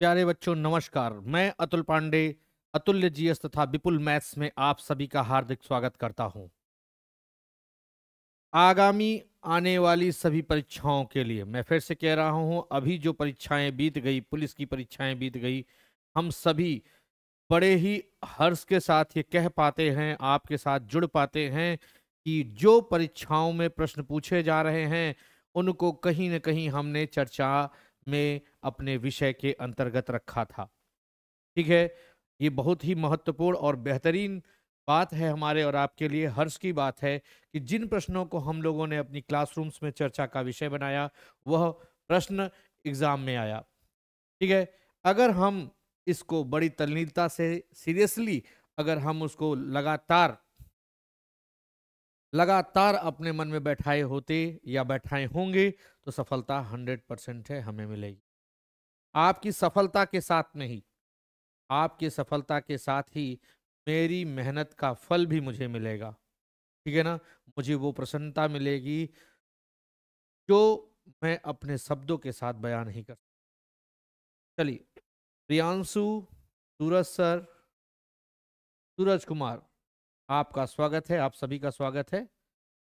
प्यारे बच्चों नमस्कार मैं अतुल पांडे अतुल्य जीएस तथा विपुल मैथ्स में आप सभी का हार्दिक स्वागत करता हूं आगामी आने वाली सभी परीक्षाओं के लिए मैं फिर से कह रहा हूं अभी जो परीक्षाएं बीत गई पुलिस की परीक्षाएं बीत गई हम सभी बड़े ही हर्ष के साथ ये कह पाते हैं आपके साथ जुड़ पाते हैं कि जो परीक्षाओं में प्रश्न पूछे जा रहे हैं उनको कहीं ना कहीं हमने चर्चा में अपने विषय के अंतर्गत रखा था ठीक है ये बहुत ही महत्वपूर्ण और बेहतरीन बात है हमारे और आपके लिए हर्ष की बात है कि जिन प्रश्नों को हम लोगों ने अपनी क्लासरूम्स में चर्चा का विषय बनाया वह प्रश्न एग्ज़ाम में आया ठीक है अगर हम इसको बड़ी तल्लीनता से सीरियसली अगर हम उसको लगातार लगातार अपने मन में बैठाए होते या बैठाए होंगे तो सफलता 100 परसेंट है हमें मिलेगी आपकी सफलता के साथ में ही आपकी सफलता के साथ ही मेरी मेहनत का फल भी मुझे मिलेगा ठीक है ना मुझे वो प्रसन्नता मिलेगी जो मैं अपने शब्दों के साथ बयान नहीं कर चलिए प्रियांशु सूरज सर सूरज कुमार आपका स्वागत है आप सभी का स्वागत है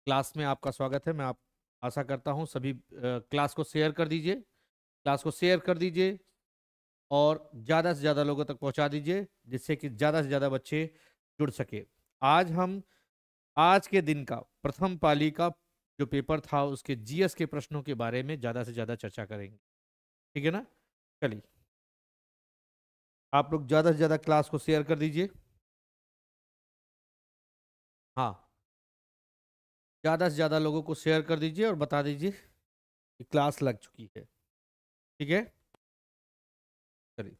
क्लास में आपका स्वागत है मैं आप आशा करता हूं सभी क्लास को शेयर कर दीजिए क्लास को शेयर कर दीजिए और ज़्यादा से ज़्यादा लोगों तक पहुंचा दीजिए जिससे कि ज़्यादा से ज़्यादा बच्चे जुड़ सके आज हम आज के दिन का प्रथम पाली का जो पेपर था उसके जी के प्रश्नों के बारे में ज़्यादा से ज़्यादा चर्चा करेंगे ठीक है ना चलिए आप लोग ज़्यादा से ज़्यादा क्लास को शेयर कर दीजिए हाँ ज़्यादा से ज़्यादा लोगों को शेयर कर दीजिए और बता दीजिए कि क्लास लग चुकी है ठीक है चलिए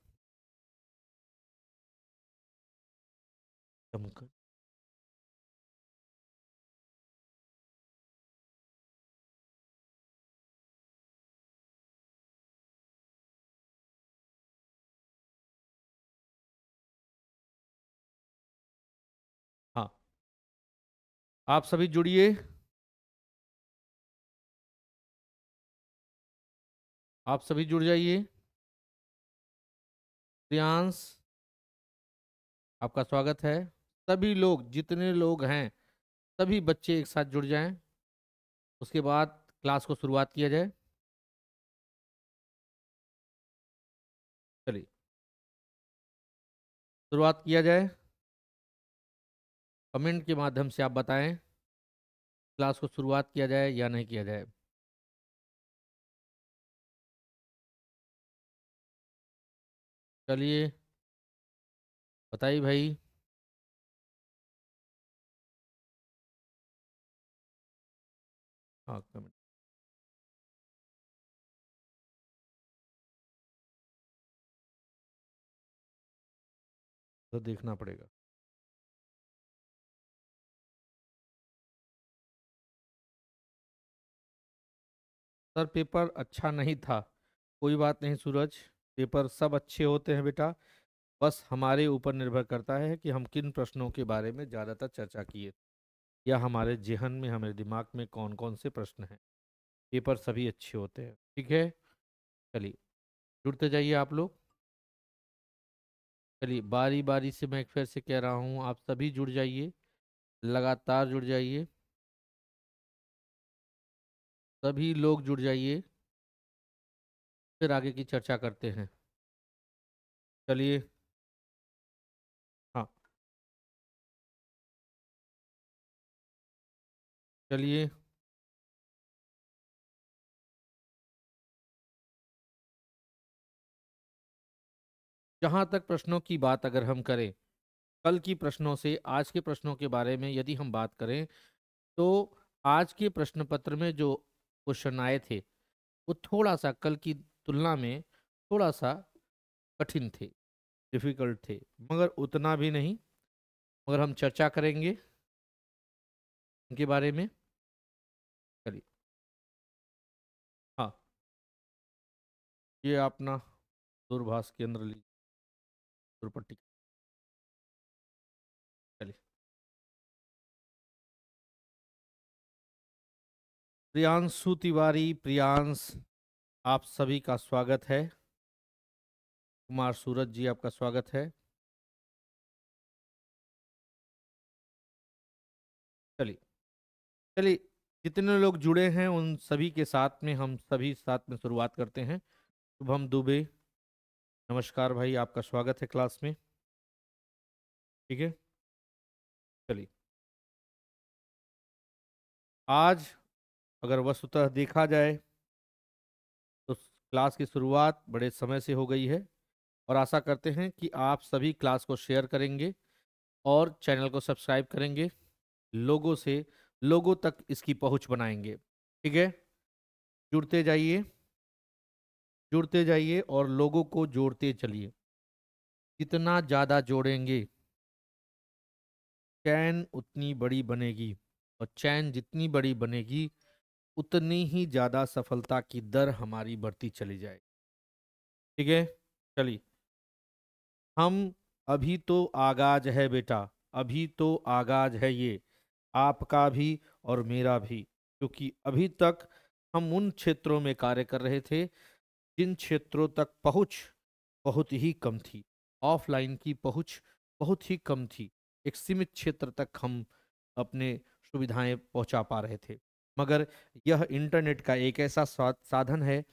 आप सभी जुड़िए आप सभी जुड़ जाइए प्रियांश आपका स्वागत है सभी लोग जितने लोग हैं सभी बच्चे एक साथ जुड़ जाएं उसके बाद क्लास को शुरुआत किया जाए चलिए शुरुआत किया जाए कमेंट के माध्यम से आप बताएं क्लास को शुरुआत किया जाए या नहीं किया जाए चलिए बताइए भाई हाँ कमेंट तो देखना पड़ेगा सर पेपर अच्छा नहीं था कोई बात नहीं सूरज पेपर सब अच्छे होते हैं बेटा बस हमारे ऊपर निर्भर करता है कि हम किन प्रश्नों के बारे में ज़्यादातर चर्चा किए या हमारे जेहन में हमारे दिमाग में कौन कौन से प्रश्न हैं पेपर सभी अच्छे होते हैं ठीक है चलिए जुड़ते जाइए आप लोग चलिए बारी बारी से मैं एक फिर से कह रहा हूँ आप सभी जुड़ जाइए लगातार जुड़ जाइए सभी लोग जुड़ जाइए फिर आगे की चर्चा करते हैं चलिए हाँ चलिए जहाँ तक प्रश्नों की बात अगर हम करें कल की प्रश्नों से आज के प्रश्नों के बारे में यदि हम बात करें तो आज के प्रश्न पत्र में जो क्वेश्चन आए थे वो थोड़ा सा कल की तुलना में थोड़ा सा कठिन थे डिफ़िकल्ट थे मगर उतना भी नहीं मगर हम चर्चा करेंगे उनके बारे में चलिए हाँ ये अपना दूरभाष केंद्र लीजिए दूरपट्टी प्रियांशु तिवारी प्रियांश आप सभी का स्वागत है कुमार सूरज जी आपका स्वागत है चलिए चलिए जितने लोग जुड़े हैं उन सभी के साथ में हम सभी साथ में शुरुआत करते हैं शुभम दुबे नमस्कार भाई आपका स्वागत है क्लास में ठीक है चलिए आज अगर वस्तुतः देखा जाए तो क्लास की शुरुआत बड़े समय से हो गई है और आशा करते हैं कि आप सभी क्लास को शेयर करेंगे और चैनल को सब्सक्राइब करेंगे लोगों से लोगों तक इसकी पहुंच बनाएंगे ठीक है जुड़ते जाइए जुड़ते जाइए और लोगों को जोड़ते चलिए जितना ज़्यादा जोड़ेंगे चैन उतनी बड़ी बनेगी और चैन जितनी बड़ी बनेगी उतनी ही ज़्यादा सफलता की दर हमारी बढ़ती चली जाएगी ठीक है चलिए हम अभी तो आगाज है बेटा अभी तो आगाज है ये आपका भी और मेरा भी क्योंकि अभी तक हम उन क्षेत्रों में कार्य कर रहे थे जिन क्षेत्रों तक पहुंच बहुत ही कम थी ऑफलाइन की पहुंच बहुत ही कम थी एक सीमित क्षेत्र तक हम अपने सुविधाएं पहुंचा पा रहे थे मगर यह इंटरनेट का एक ऐसा साधन है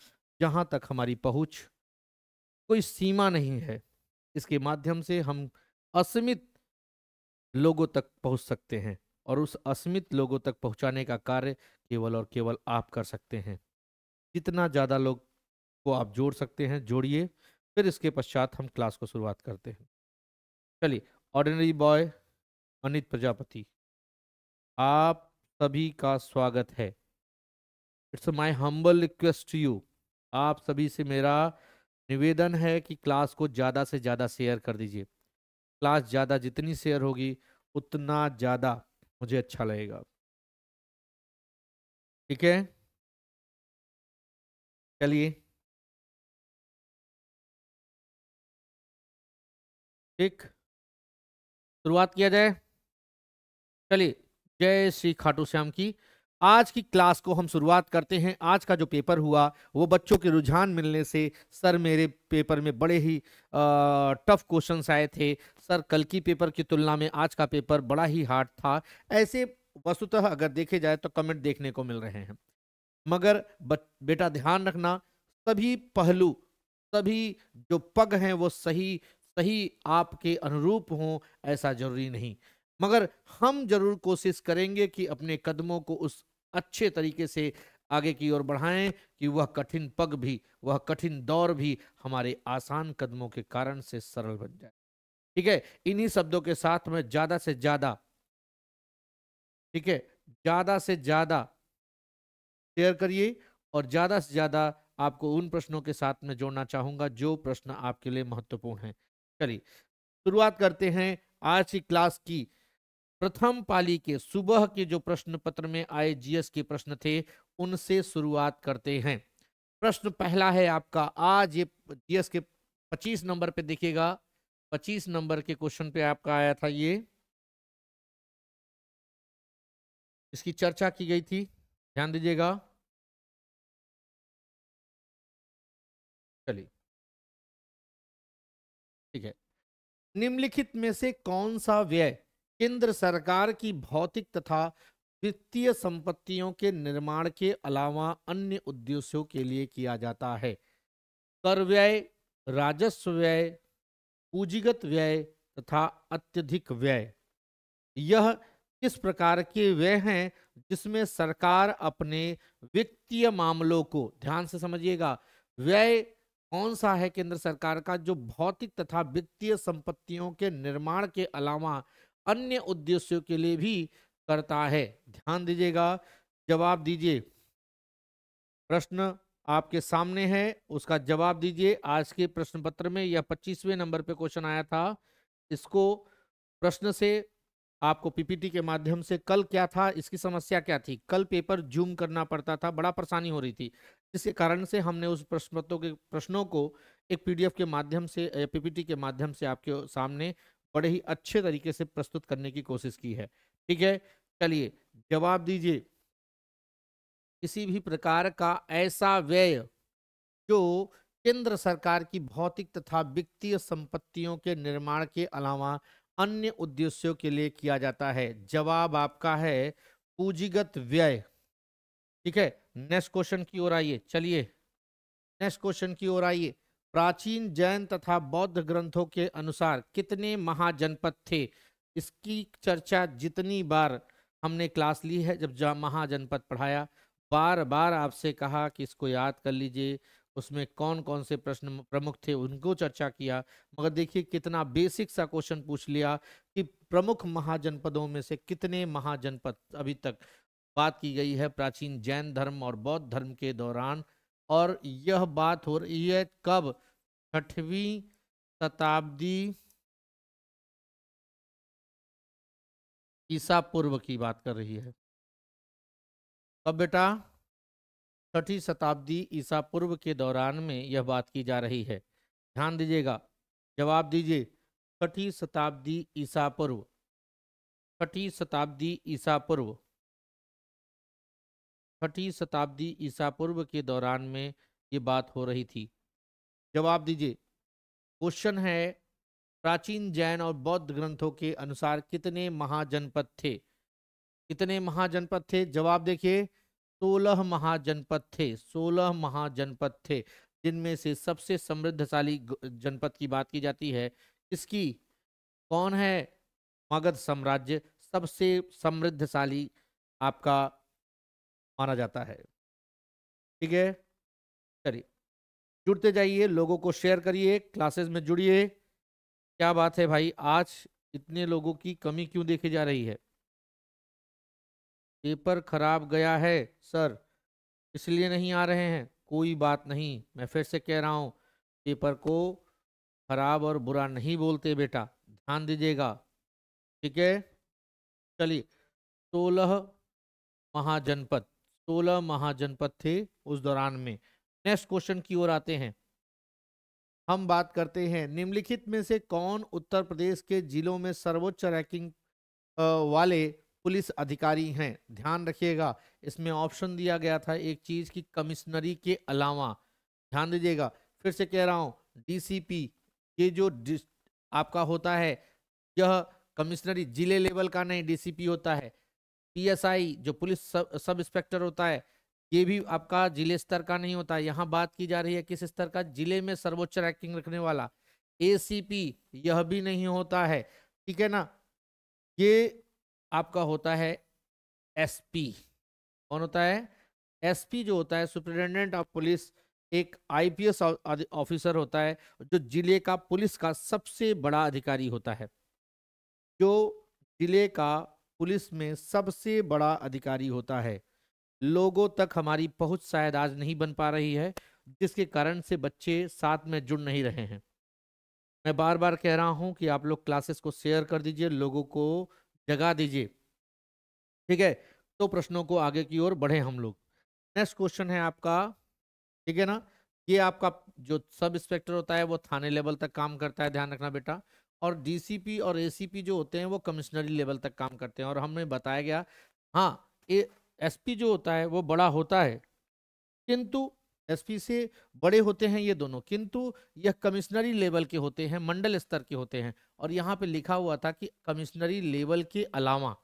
जहाँ तक हमारी पहुँच कोई सीमा नहीं है इसके माध्यम से हम असीमित लोगों तक पहुँच सकते हैं और उस असीमित लोगों तक पहुँचाने का कार्य केवल और केवल आप कर सकते हैं जितना ज़्यादा लोग को आप जोड़ सकते हैं जोड़िए फिर इसके पश्चात हम क्लास को शुरुआत करते हैं चलिए ऑर्डिनरी बॉय अनित प्रजापति आप सभी का स्वागत है it's my humble request to you आप सभी से मेरा निवेदन है कि क्लास को ज़्यादा से ज़्यादा शेयर कर दीजिए क्लास ज़्यादा जितनी शेयर होगी उतना ज़्यादा मुझे अच्छा लगेगा ठीक है चलिए ठीक शुरुआत किया जाए चलिए जय श्री खाटू श्याम की आज की क्लास को हम शुरुआत करते हैं आज का जो पेपर हुआ वो बच्चों के रुझान मिलने से सर मेरे पेपर में बड़े ही टफ क्वेश्चंस आए थे सर कल की पेपर की तुलना में आज का पेपर बड़ा ही हार्ड था ऐसे वस्तुतः अगर देखे जाए तो कमेंट देखने को मिल रहे हैं मगर बेटा ध्यान रखना सभी पहलू सभी जो पग हैं वो सही सही आपके अनुरूप हों ऐसा जरूरी नहीं मगर हम जरूर कोशिश करेंगे कि अपने कदमों को उस अच्छे तरीके से आगे की ओर बढ़ाएं कि वह कठिन पग भी वह कठिन दौर भी हमारे आसान कदमों के कारण से सरल बन जाए ठीक है इन्हीं शब्दों के साथ में ज्यादा से ज्यादा ठीक है ज्यादा से ज्यादा शेयर करिए और ज्यादा से ज्यादा आपको उन प्रश्नों के साथ में जोड़ना चाहूंगा जो प्रश्न आपके लिए महत्वपूर्ण है चलिए शुरुआत करते हैं आज की क्लास की प्रथम पाली के सुबह के जो प्रश्न पत्र में आए जीएस के प्रश्न थे उनसे शुरुआत करते हैं प्रश्न पहला है आपका आज ये जीएस के 25 नंबर पे देखिएगा 25 नंबर के क्वेश्चन पे आपका आया था ये इसकी चर्चा की गई थी ध्यान दीजिएगा चलिए ठीक है निम्नलिखित में से कौन सा व्यय केंद्र सरकार की भौतिक तथा वित्तीय संपत्तियों के निर्माण के अलावा अन्य उद्देश्यों के लिए किया जाता है कर व्यय राजस्व व्यय पूंजीगत व्यय तथा अत्यधिक व्यय यह किस प्रकार के व्यय हैं जिसमें सरकार अपने वित्तीय मामलों को ध्यान से समझिएगा व्यय कौन सा है केंद्र सरकार का जो भौतिक तथा वित्तीय संपत्तियों के निर्माण के अलावा अन्य उद्देश्यों के लिए भी करता है ध्यान दीजिएगा जवाब दीजिए प्रश्न आपके सामने है उसका जवाब दीजिए आज के प्रश्न पत्र में यह पच्चीसवें नंबर पे क्वेश्चन आया था इसको प्रश्न से आपको पीपीटी के माध्यम से कल क्या था इसकी समस्या क्या थी कल पेपर जूम करना पड़ता था बड़ा परेशानी हो रही थी जिसके कारण से हमने उस प्रश्न पत्रों के प्रश्नों को एक पीडीएफ के माध्यम से पीपीटी के माध्यम से आपके सामने बड़े ही अच्छे तरीके से प्रस्तुत करने की कोशिश की है ठीक है चलिए जवाब दीजिए किसी भी प्रकार का ऐसा व्यय जो केंद्र सरकार की भौतिक तथा वित्तीय संपत्तियों के निर्माण के अलावा अन्य उद्देश्यों के लिए किया जाता है जवाब आपका है पूंजीगत व्यय ठीक है नेक्स्ट क्वेश्चन की ओर आइए चलिए नेक्स्ट क्वेश्चन की ओर आइए प्राचीन जैन तथा बौद्ध ग्रंथों के अनुसार कितने महाजनपद थे इसकी चर्चा जितनी बार हमने क्लास ली है जब जा महाजनपद पढ़ाया बार बार आपसे कहा कि इसको याद कर लीजिए उसमें कौन कौन से प्रश्न प्रमुख थे उनको चर्चा किया मगर देखिए कितना बेसिक सा क्वेश्चन पूछ लिया कि प्रमुख महाजनपदों में से कितने महाजनपद अभी तक बात की गई है प्राचीन जैन धर्म और बौद्ध धर्म के दौरान और यह बात हो रही है कब छठवीं शताब्दी ईसा पूर्व की बात कर रही है कब बेटा छठी शताब्दी ईसा पूर्व के दौरान में यह बात की जा रही है ध्यान दीजिएगा जवाब दीजिए छठी शताब्दी ईसा पूर्व छठी शताब्दी ईसा पूर्व छठी शताब्दी ईसा पूर्व के दौरान में ये बात हो रही थी जवाब दीजिए क्वेश्चन है प्राचीन जैन और बौद्ध ग्रंथों के अनुसार कितने महाजनपद थे कितने महाजनपद थे जवाब देखिए सोलह महाजनपद थे सोलह महाजनपद थे जिनमें से सबसे समृद्धशाली जनपद की बात की जाती है इसकी कौन है मगध साम्राज्य सबसे समृद्धशाली आपका माना जाता है ठीक है चलिए जुड़ते जाइए लोगों को शेयर करिए क्लासेस में जुड़िए क्या बात है भाई आज इतने लोगों की कमी क्यों देखी जा रही है पेपर खराब गया है सर इसलिए नहीं आ रहे हैं कोई बात नहीं मैं फिर से कह रहा हूँ पेपर को खराब और बुरा नहीं बोलते बेटा ध्यान दीजिएगा ठीक है चलिए सोलह महाजनपद सोलह महाजनपद थे उस दौरान में नेक्स्ट क्वेश्चन की ओर आते हैं हम बात करते हैं निम्नलिखित में से कौन उत्तर प्रदेश के जिलों में सर्वोच्च रैंकिंग वाले पुलिस अधिकारी हैं ध्यान रखिएगा इसमें ऑप्शन दिया गया था एक चीज की कमिश्नरी के अलावा ध्यान दीजिएगा फिर से कह रहा हूँ डीसीपी ये जो आपका होता है यह कमिश्नरी जिले लेवल का नहीं डीसीपी होता है पीएसआई जो पुलिस सब सब इंस्पेक्टर होता है ये भी आपका जिले स्तर का नहीं होता यहाँ बात की जा रही है किस स्तर का जिले में सर्वोच्च रैंकिंग रखने वाला एसीपी यह भी नहीं होता है ठीक है ना ये आपका होता है एसपी कौन होता है एसपी जो होता है सुप्रिटेंडेंट ऑफ पुलिस एक आईपीएस ऑफिसर होता है जो जिले का पुलिस का सबसे बड़ा अधिकारी होता है जो जिले का पुलिस में सबसे बड़ा अधिकारी होता है लोगों तक हमारी पहुंच शायद आज नहीं बन पा रही है जिसके कारण से बच्चे साथ में जुड़ नहीं रहे हैं मैं बार बार कह रहा हूं कि आप लोग क्लासेस को शेयर कर दीजिए लोगों को जगा दीजिए ठीक है तो प्रश्नों को आगे की ओर बढ़े हम लोग नेक्स्ट क्वेश्चन है आपका ठीक है ना ये आपका जो सब इंस्पेक्टर होता है वो थाने लेवल तक काम करता है ध्यान रखना बेटा और डीसीपी और एसीपी जो होते हैं वो कमिश्नरी लेवल तक काम करते हैं और हमने बताया गया हाँ पी जो होता है वो बड़ा होता है किंतु पी से बड़े होते हैं ये दोनों किंतु यह कमिश्नरी लेवल के होते हैं मंडल स्तर के होते हैं और यहाँ पे लिखा हुआ था कि कमिश्नरी लेवल के अलावा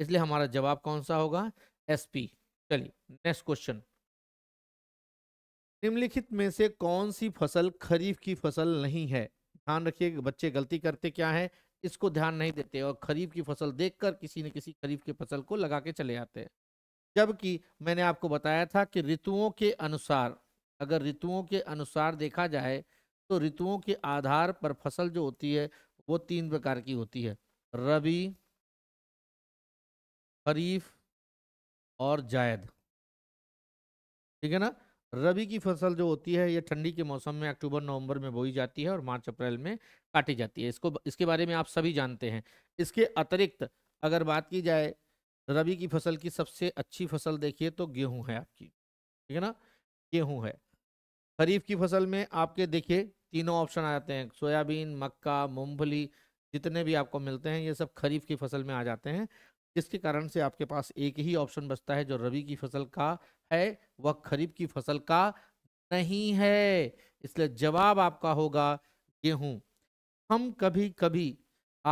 इसलिए हमारा जवाब कौन सा होगा एस चलिए नेक्स्ट क्वेश्चन निम्नलिखित में से कौन सी फसल खरीफ की फसल नहीं है ध्यान रखिए कि बच्चे गलती करते क्या है इसको ध्यान नहीं देते और खरीफ की फसल देखकर किसी न किसी खरीफ की फसल को लगा के चले आते हैं जबकि मैंने आपको बताया था कि ऋतुओं के अनुसार अगर ऋतुओं के अनुसार देखा जाए तो ऋतुओं के आधार पर फसल जो होती है वो तीन प्रकार की होती है रबी खरीफ और जायद ठीक है ना रबी की फसल जो होती है ये ठंडी के मौसम में अक्टूबर नवंबर में बोई जाती है और मार्च अप्रैल में काटी जाती है इसको इसके बारे में आप सभी जानते हैं इसके अतिरिक्त अगर बात की जाए रबी की फसल की सबसे अच्छी फसल देखिए तो गेहूं है आपकी ठीक है ना गेहूं है खरीफ की फसल में आपके देखिए तीनों ऑप्शन आ जाते हैं सोयाबीन मक्का मूंगफली जितने भी आपको मिलते हैं ये सब खरीफ की फसल में आ जाते हैं जिसके कारण से आपके पास एक ही ऑप्शन बचता है जो रबी की फसल का है वह खरीफ की फसल का नहीं है इसलिए जवाब आपका होगा गेहूं हम कभी कभी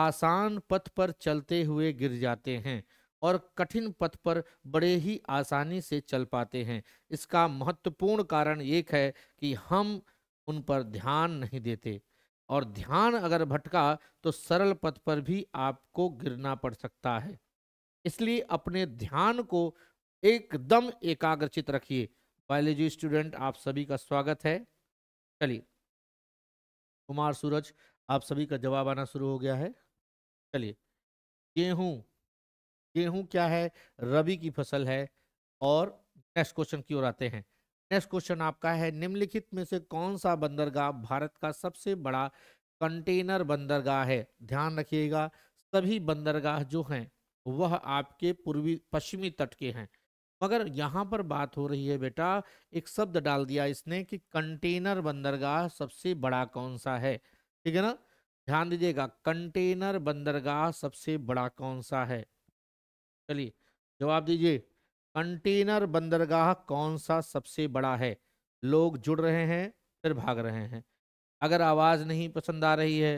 आसान पथ पर चलते हुए गिर जाते हैं और कठिन पथ पर बड़े ही आसानी से चल पाते हैं इसका महत्वपूर्ण कारण एक है कि हम उन पर ध्यान नहीं देते और ध्यान अगर भटका तो सरल पथ पर भी आपको गिरना पड़ सकता है इसलिए अपने ध्यान को एकदम एकाग्रचित रखिए बायोलॉजी स्टूडेंट आप सभी का स्वागत है चलिए कुमार सूरज आप सभी का जवाब आना शुरू हो गया है चलिए गेहूं गेहूं क्या है रबी की फसल है और नेक्स्ट क्वेश्चन की ओर आते हैं नेक्स्ट क्वेश्चन आपका है निम्नलिखित में से कौन सा बंदरगाह भारत का सबसे बड़ा कंटेनर बंदरगाह है ध्यान रखिएगा सभी बंदरगाह जो हैं वह आपके पूर्वी पश्चिमी तट के हैं मगर यहाँ पर बात हो रही है बेटा एक शब्द डाल दिया इसने कि कंटेनर बंदरगाह सबसे बड़ा कौन सा है ठीक है ना ध्यान दीजिएगा कंटेनर बंदरगाह सबसे बड़ा कौन सा है चलिए जवाब दीजिए कंटेनर बंदरगाह कौन सा सबसे बड़ा है लोग जुड़ रहे हैं फिर भाग रहे हैं अगर आवाज़ नहीं पसंद आ रही है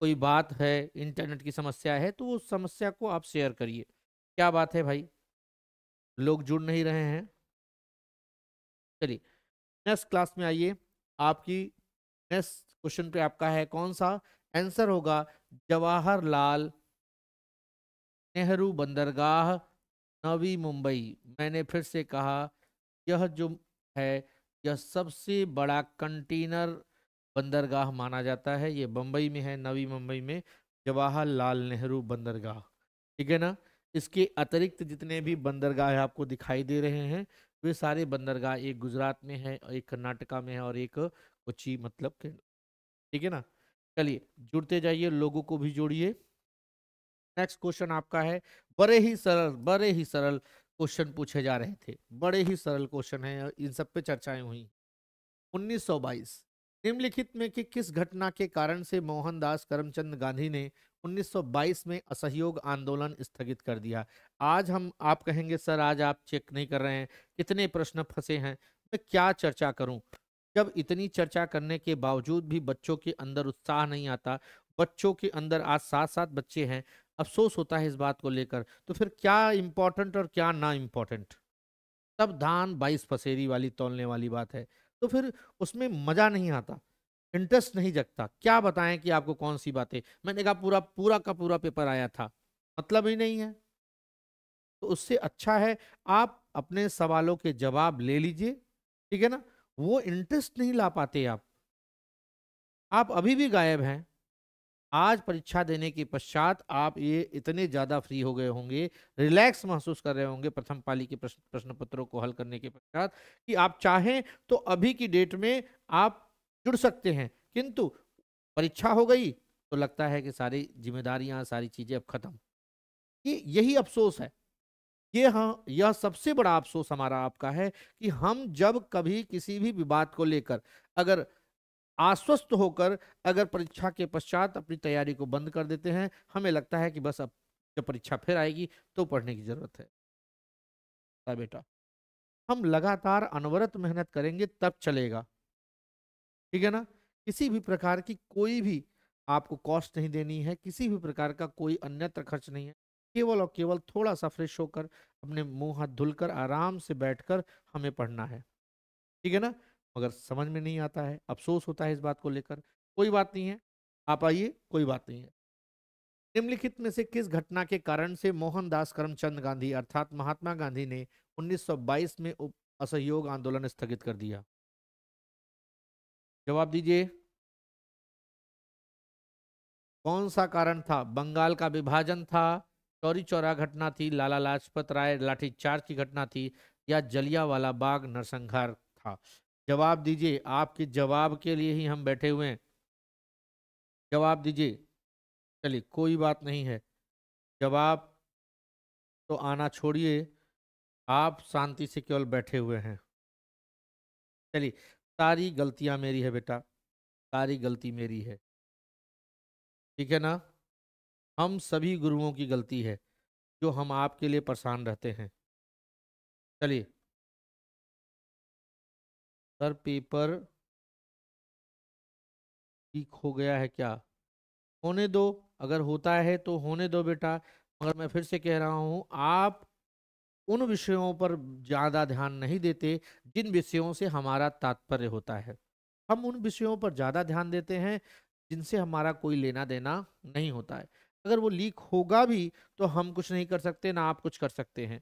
कोई बात है इंटरनेट की समस्या है तो उस समस्या को आप शेयर करिए क्या बात है भाई लोग जुड़ नहीं रहे हैं चलिए नेक्स्ट क्लास में आइए आपकी नेक्स्ट क्वेश्चन पे आपका है कौन सा आंसर होगा जवाहरलाल नेहरू बंदरगाह नवी मुंबई मैंने फिर से कहा यह जो है यह सबसे बड़ा कंटेनर बंदरगाह माना जाता है ये बम्बई में है नवी मुंबई में जवाहरलाल नेहरू बंदरगाह ठीक है ना इसके अतिरिक्त जितने भी बंदरगाह आपको दिखाई दे रहे हैं वे सारे बंदरगाह एक गुजरात में है एक कर्नाटका में है और एक कोची मतलब ठीक है ना चलिए जुड़ते जाइए लोगों को भी जोड़िए नेक्स्ट क्वेश्चन आपका है बड़े ही सरल बड़े ही सरल क्वेश्चन पूछे जा रहे थे बड़े ही सरल क्वेश्चन है इन सब पे चर्चाएं हुई 1922 निम्नलिखित में कि किस घटना के कारण से मोहनदास करमचंद गांधी ने 1922 में असहयोग आंदोलन स्थगित कर दिया आज हम आप कहेंगे सर आज आप चेक नहीं कर रहे हैं कितने प्रश्न फंसे हैं मैं क्या चर्चा करूं जब इतनी चर्चा करने के बावजूद भी बच्चों के अंदर उत्साह नहीं आता बच्चों के अंदर आज सात सात बच्चे हैं अफसोस होता है इस बात को लेकर तो फिर क्या इम्पोर्टेंट और क्या ना इम्पोर्टेंट तब धान बाईस फसेरी वाली तोलने वाली बात है तो फिर उसमें मज़ा नहीं आता इंटरेस्ट नहीं जगता क्या बताएं कि आपको कौन सी बातें मैंने कहा पूरा पूरा का पूरा पेपर आया था मतलब ही नहीं है तो उससे अच्छा है आप अपने सवालों के जवाब ले लीजिए ठीक है ना वो इंटरेस्ट नहीं ला पाते आप आप अभी भी गायब हैं आज परीक्षा देने के पश्चात आप ये इतने ज़्यादा फ्री हो गए होंगे रिलैक्स महसूस कर रहे होंगे प्रथम पाली के प्रश्न प्रश्न पत्रों को हल करने के पश्चात कि आप चाहें तो अभी की डेट में आप जुड़ सकते हैं किंतु परीक्षा हो गई तो लगता है कि सारी जिम्मेदारियां सारी चीज़ें अब ख़त्म ये यही अफसोस है ये हाँ यह सबसे बड़ा अफसोस हमारा आपका है कि हम जब कभी किसी भी विवाद को लेकर अगर आश्वस्त होकर अगर परीक्षा के पश्चात अपनी तैयारी को बंद कर देते हैं हमें लगता है कि बस अब जब परीक्षा फिर आएगी तो पढ़ने की जरूरत है हाँ बेटा हम लगातार अनवरत मेहनत करेंगे तब चलेगा ठीक है ना किसी भी प्रकार की कोई भी आपको कॉस्ट नहीं देनी है किसी भी प्रकार का कोई अन्यत्र खर्च नहीं है केवल और केवल थोड़ा सा फ्रेश होकर अपने मुंह हाथ धुलकर आराम से बैठकर हमें पढ़ना है ठीक है ना मगर समझ में नहीं आता है अफसोस होता है इस बात को लेकर कोई बात नहीं है आप आइए कोई बात नहीं है निम्नलिखित में से किस घटना के कारण से मोहनदास करमचंद गांधी अर्थात महात्मा गांधी ने 1922 में असहयोग आंदोलन स्थगित कर दिया जवाब दीजिए कौन सा कारण था बंगाल का विभाजन था चौरी चौरा घटना थी लाला लाजपत राय लाठीचार्ज की घटना थी या जलिया वाला बाग नरसंहार था जवाब दीजिए आपके जवाब के लिए ही हम बैठे हुए हैं जवाब दीजिए चलिए कोई बात नहीं है जवाब तो आना छोड़िए आप शांति से केवल बैठे हुए हैं चलिए सारी गलतियां मेरी है बेटा सारी गलती मेरी है ठीक है ना हम सभी गुरुओं की गलती है जो हम आपके लिए परेशान रहते हैं चलिए सर पेपर ठीक हो गया है क्या होने दो अगर होता है तो होने दो बेटा मगर मैं फिर से कह रहा हूँ आप उन विषयों पर ज़्यादा ध्यान नहीं देते जिन विषयों से हमारा तात्पर्य होता है हम उन विषयों पर ज़्यादा ध्यान देते हैं जिनसे हमारा कोई लेना देना नहीं होता है अगर वो लीक होगा भी तो हम कुछ नहीं कर सकते ना आप कुछ कर सकते हैं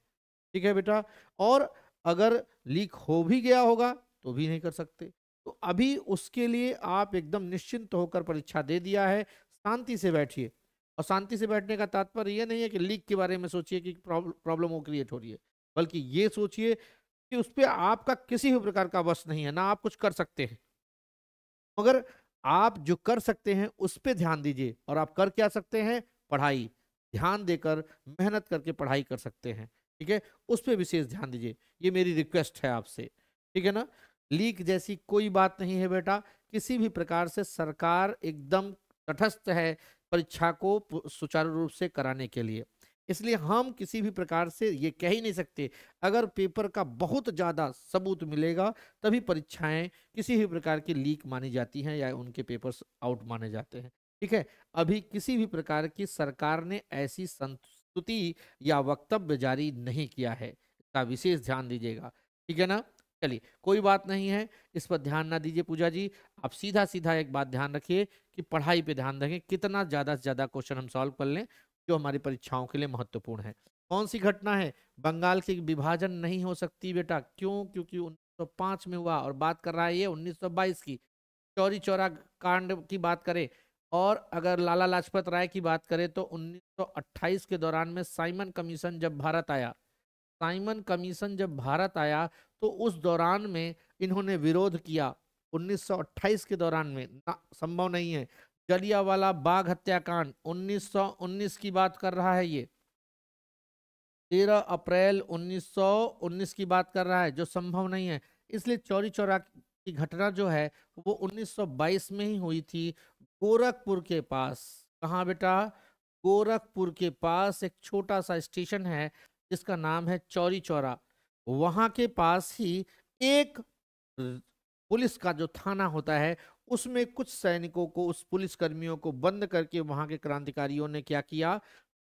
ठीक है बेटा और अगर लीक हो भी गया होगा तो भी नहीं कर सकते तो अभी उसके लिए आप एकदम निश्चिंत होकर परीक्षा दे दिया है शांति से बैठिए और शांति से बैठने का तात्पर्य यह नहीं है कि लीक के बारे में सोचिए कि प्रॉब्लम वो क्रिएट हो रही है बल्कि ये सोचिए कि उस पर आपका किसी भी प्रकार का वश नहीं है ना आप कुछ कर सकते हैं मगर आप जो कर सकते हैं उस पर ध्यान दीजिए और आप कर क्या सकते हैं पढ़ाई ध्यान देकर मेहनत करके पढ़ाई कर सकते हैं ठीक है उस पर विशेष ध्यान दीजिए ये मेरी रिक्वेस्ट है आपसे ठीक है ना लीक जैसी कोई बात नहीं है बेटा किसी भी प्रकार से सरकार एकदम तटस्थ है परीक्षा को सुचारू रूप से कराने के लिए इसलिए हम किसी भी प्रकार से ये कह ही नहीं सकते अगर पेपर का बहुत ज़्यादा सबूत मिलेगा तभी परीक्षाएं किसी भी प्रकार की लीक मानी जाती हैं या उनके पेपर्स आउट माने जाते हैं ठीक है अभी किसी भी प्रकार की सरकार ने ऐसी संस्तुति या वक्तव्य जारी नहीं किया है इसका विशेष ध्यान दीजिएगा ठीक है ना चलिए कोई बात नहीं है इस पर ध्यान ना दीजिए पूजा जी आप सीधा सीधा एक बात ध्यान रखिए कि पढ़ाई पे ध्यान रखें कितना ज़्यादा से ज़्यादा क्वेश्चन हम सॉल्व कर लें जो हमारी परीक्षाओं के लिए महत्वपूर्ण है कौन सी घटना है बंगाल की विभाजन नहीं हो सकती बेटा क्यों क्योंकि उन्नीस में हुआ और बात कर रहा है ये उन्नीस की चौरी चौरा कांड की बात करें और अगर लाला लाजपत राय की बात करें तो 1928 के दौरान में साइमन कमीशन जब भारत आया साइमन कमीशन जब भारत आया तो उस दौरान में इन्होंने विरोध किया 1928 के दौरान में संभव नहीं है जलियावाला बाग हत्याकांड 1919 की बात कर रहा है ये 13 अप्रैल 1919 की बात कर रहा है जो संभव नहीं है इसलिए चौरी चौरा की घटना जो है वो 1922 में ही हुई थी गोरखपुर के पास कहाँ बेटा गोरखपुर के पास एक छोटा सा स्टेशन है जिसका नाम है चौरी चौरा वहाँ के पास ही एक पुलिस का जो थाना होता है उसमें कुछ सैनिकों को उस पुलिस कर्मियों को बंद करके वहां के क्रांतिकारियों ने क्या किया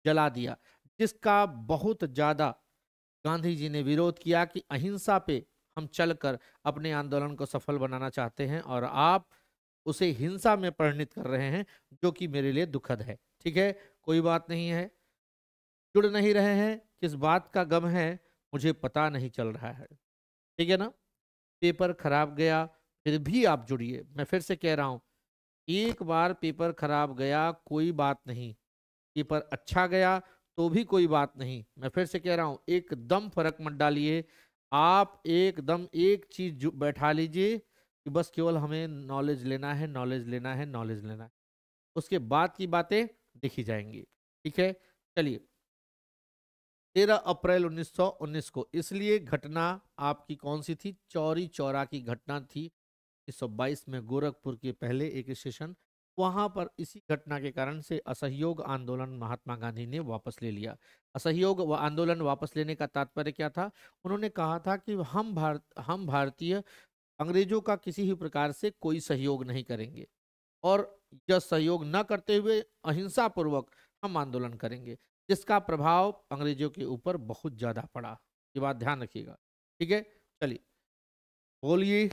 जला दिया जिसका बहुत ज्यादा गांधी जी ने विरोध किया कि अहिंसा पे हम चलकर अपने आंदोलन को सफल बनाना चाहते हैं और आप उसे हिंसा में परिणित कर रहे हैं जो कि मेरे लिए दुखद है ठीक है कोई बात नहीं है जुड़ नहीं रहे हैं किस बात का गम है मुझे पता नहीं चल रहा है ठीक है ना पेपर खराब गया फिर भी आप जुड़िए मैं फिर से कह रहा हूँ एक बार पेपर खराब गया कोई बात नहीं पेपर अच्छा गया तो भी कोई बात नहीं मैं फिर से कह रहा हूँ एकदम फर्क मत डालिए आप एकदम एक चीज बैठा लीजिए कि बस केवल हमें नॉलेज लेना है नॉलेज लेना है नॉलेज लेना है उसके बाद की बातें देखी जाएंगी ठीक है चलिए 13 अप्रैल 1919 को इसलिए घटना आपकी कौन सी थी चौरी चौरा की घटना थी 1922 में गोरखपुर के पहले एक स्टेशन वहां पर इसी घटना के कारण से असहयोग आंदोलन महात्मा गांधी ने वापस ले लिया असहयोग व आंदोलन वापस लेने का तात्पर्य क्या था उन्होंने कहा था कि हम भारत हम भारतीय अंग्रेजों का किसी भी प्रकार से कोई सहयोग नहीं करेंगे और यह सहयोग न करते हुए अहिंसा पूर्वक हम आंदोलन करेंगे जिसका प्रभाव अंग्रेजों के ऊपर बहुत ज़्यादा पड़ा ये बात ध्यान रखिएगा ठीक है चलिए बोलिए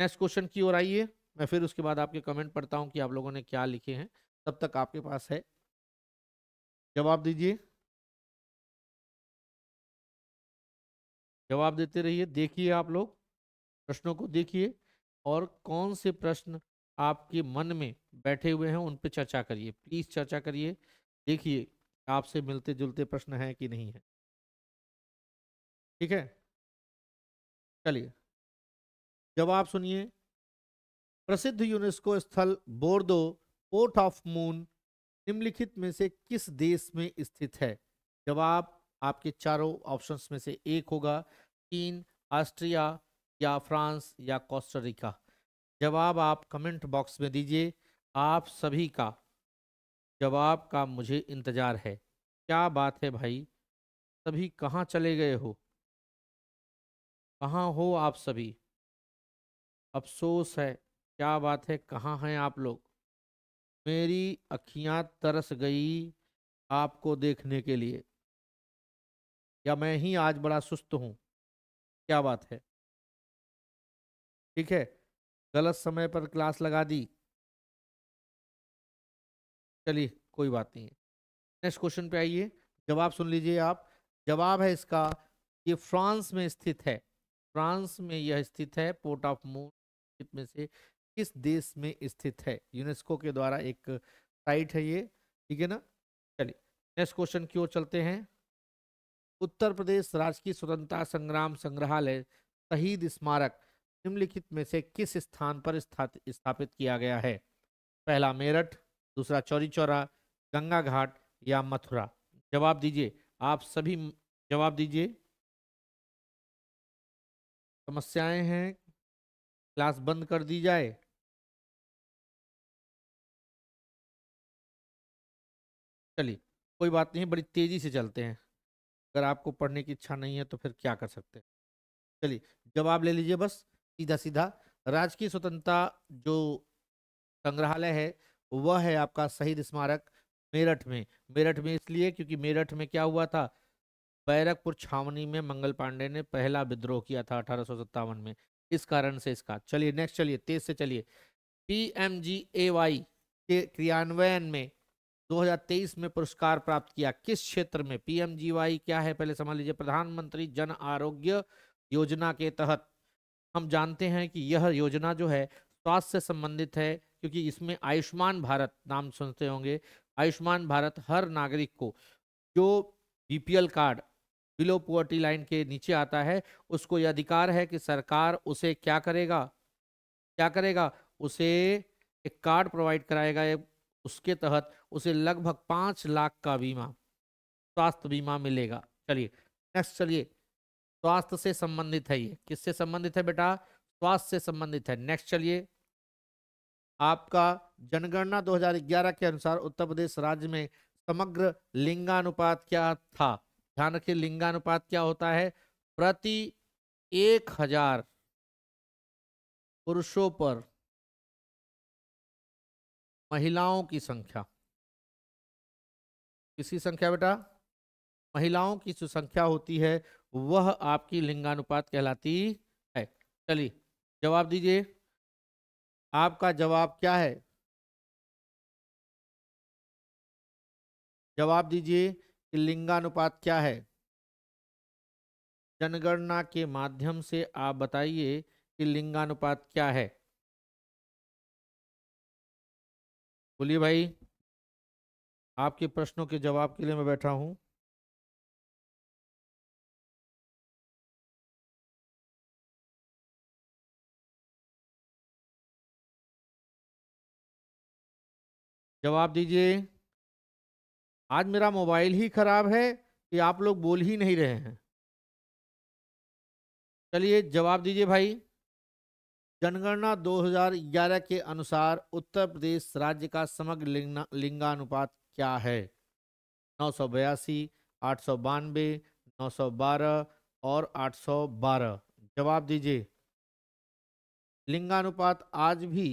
नेक्स्ट क्वेश्चन की ओर आइए मैं फिर उसके बाद आपके कमेंट पढ़ता हूँ कि आप लोगों ने क्या लिखे हैं तब तक आपके पास है जवाब दीजिए जवाब देते रहिए देखिए आप लोग प्रश्नों को देखिए और कौन से प्रश्न आपके मन में बैठे हुए हैं उन पर चर्चा करिए प्लीज़ चर्चा करिए देखिए आपसे मिलते जुलते प्रश्न हैं कि नहीं है ठीक है चलिए जवाब सुनिए प्रसिद्ध यूनेस्को स्थल बोर्डो पोर्ट ऑफ मून निम्नलिखित में से किस देश में स्थित है जवाब आपके चारों ऑप्शंस में से एक होगा चीन ऑस्ट्रिया या फ्रांस या रिका जवाब आप कमेंट बॉक्स में दीजिए आप सभी का जवाब का मुझे इंतज़ार है क्या बात है भाई सभी कहाँ चले गए हो कहाँ हो आप सभी अफसोस है क्या बात है कहाँ हैं आप लोग मेरी अखियाँ तरस गई आपको देखने के लिए या मैं ही आज बड़ा सुस्त हूँ क्या बात है ठीक है गलत समय पर क्लास लगा दी चलिए कोई बात नहीं है नेक्स्ट क्वेश्चन पे आइए जवाब सुन लीजिए आप जवाब है इसका ये फ्रांस में स्थित है फ्रांस में यह स्थित है पोर्ट ऑफ मून में से किस देश में स्थित है यूनेस्को के द्वारा एक साइट है ये ठीक है ना चलिए नेक्स्ट क्वेश्चन की ओर चलते हैं उत्तर प्रदेश राज्य की स्वतंत्रता संग्राम संग्रहालय शहीद स्मारक निम्नलिखित में से किस स्थान पर स्थापित किया गया है पहला मेरठ दूसरा चौरी चौरा गंगा घाट या मथुरा जवाब दीजिए आप सभी जवाब दीजिए समस्याएं हैं क्लास बंद कर दी जाए चलिए कोई बात नहीं बड़ी तेज़ी से चलते हैं अगर आपको पढ़ने की इच्छा नहीं है तो फिर क्या कर सकते हैं चलिए जवाब ले लीजिए बस सीधा सीधा राजकीय स्वतंत्रता जो संग्रहालय है वह है आपका शहीद स्मारक मेरठ में मेरठ में इसलिए क्योंकि मेरठ में क्या हुआ था बैरकपुर छावनी में मंगल पांडे ने पहला विद्रोह किया था अठारह में इस कारण से इसका चलिए नेक्स्ट चलिए तेज से चलिए P M G A Y के क्रियान्वयन में 2023 में पुरस्कार प्राप्त किया किस क्षेत्र में पीएमजीवाई क्या है पहले समझ लीजिए प्रधानमंत्री जन आरोग्य योजना के तहत हम जानते हैं कि यह योजना जो है स्वास्थ्य से संबंधित है क्योंकि इसमें आयुष्मान भारत नाम सुनते होंगे आयुष्मान भारत हर नागरिक को जो B card below poverty line के नीचे आता है उसको यह अधिकार है कि सरकार उसे क्या करेगा क्या करेगा उसे एक कार्ड प्रोवाइड कराएगा उसके तहत उसे लगभग पाँच लाख का बीमा स्वास्थ्य बीमा मिलेगा चलिए नेक्स्ट चलिए स्वास्थ्य से संबंधित है ये किससे संबंधित है बेटा स्वास्थ्य से संबंधित है नेक्स्ट चलिए आपका जनगणना 2011 के अनुसार उत्तर प्रदेश राज्य में समग्र लिंगानुपात क्या था ध्यान रखिए लिंगानुपात क्या होता है प्रति एक हजार पुरुषों पर महिलाओं की संख्या किसी संख्या बेटा महिलाओं की जो संख्या होती है वह आपकी लिंगानुपात कहलाती है चलिए जवाब दीजिए आपका जवाब क्या है जवाब दीजिए कि लिंगानुपात क्या है जनगणना के माध्यम से आप बताइए कि लिंगानुपात क्या है बोलिए भाई आपके प्रश्नों के जवाब के लिए मैं बैठा हूं जवाब दीजिए आज मेरा मोबाइल ही खराब है कि आप लोग बोल ही नहीं रहे हैं चलिए जवाब दीजिए भाई जनगणना 2011 के अनुसार उत्तर प्रदेश राज्य का समग्र लिंगा, लिंगानुपात क्या है नौ सौ बयासी आठ सौ बानवे नौ सौ बारह और आठ सौ बारह जवाब दीजिए लिंगानुपात आज भी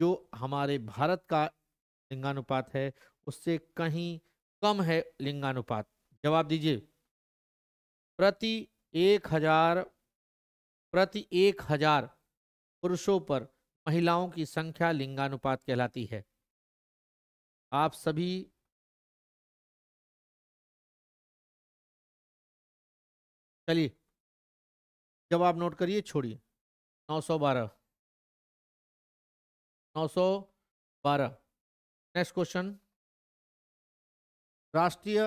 जो हमारे भारत का लिंगानुपात है उससे कहीं कम है लिंगानुपात जवाब दीजिए प्रति एक हजार प्रति एक हजार पुरुषों पर महिलाओं की संख्या लिंगानुपात कहलाती है आप सभी चलिए जवाब नोट करिए छोड़िए नौ सौ बारह नौ सौ बारह नेक्स्ट क्वेश्चन राष्ट्रीय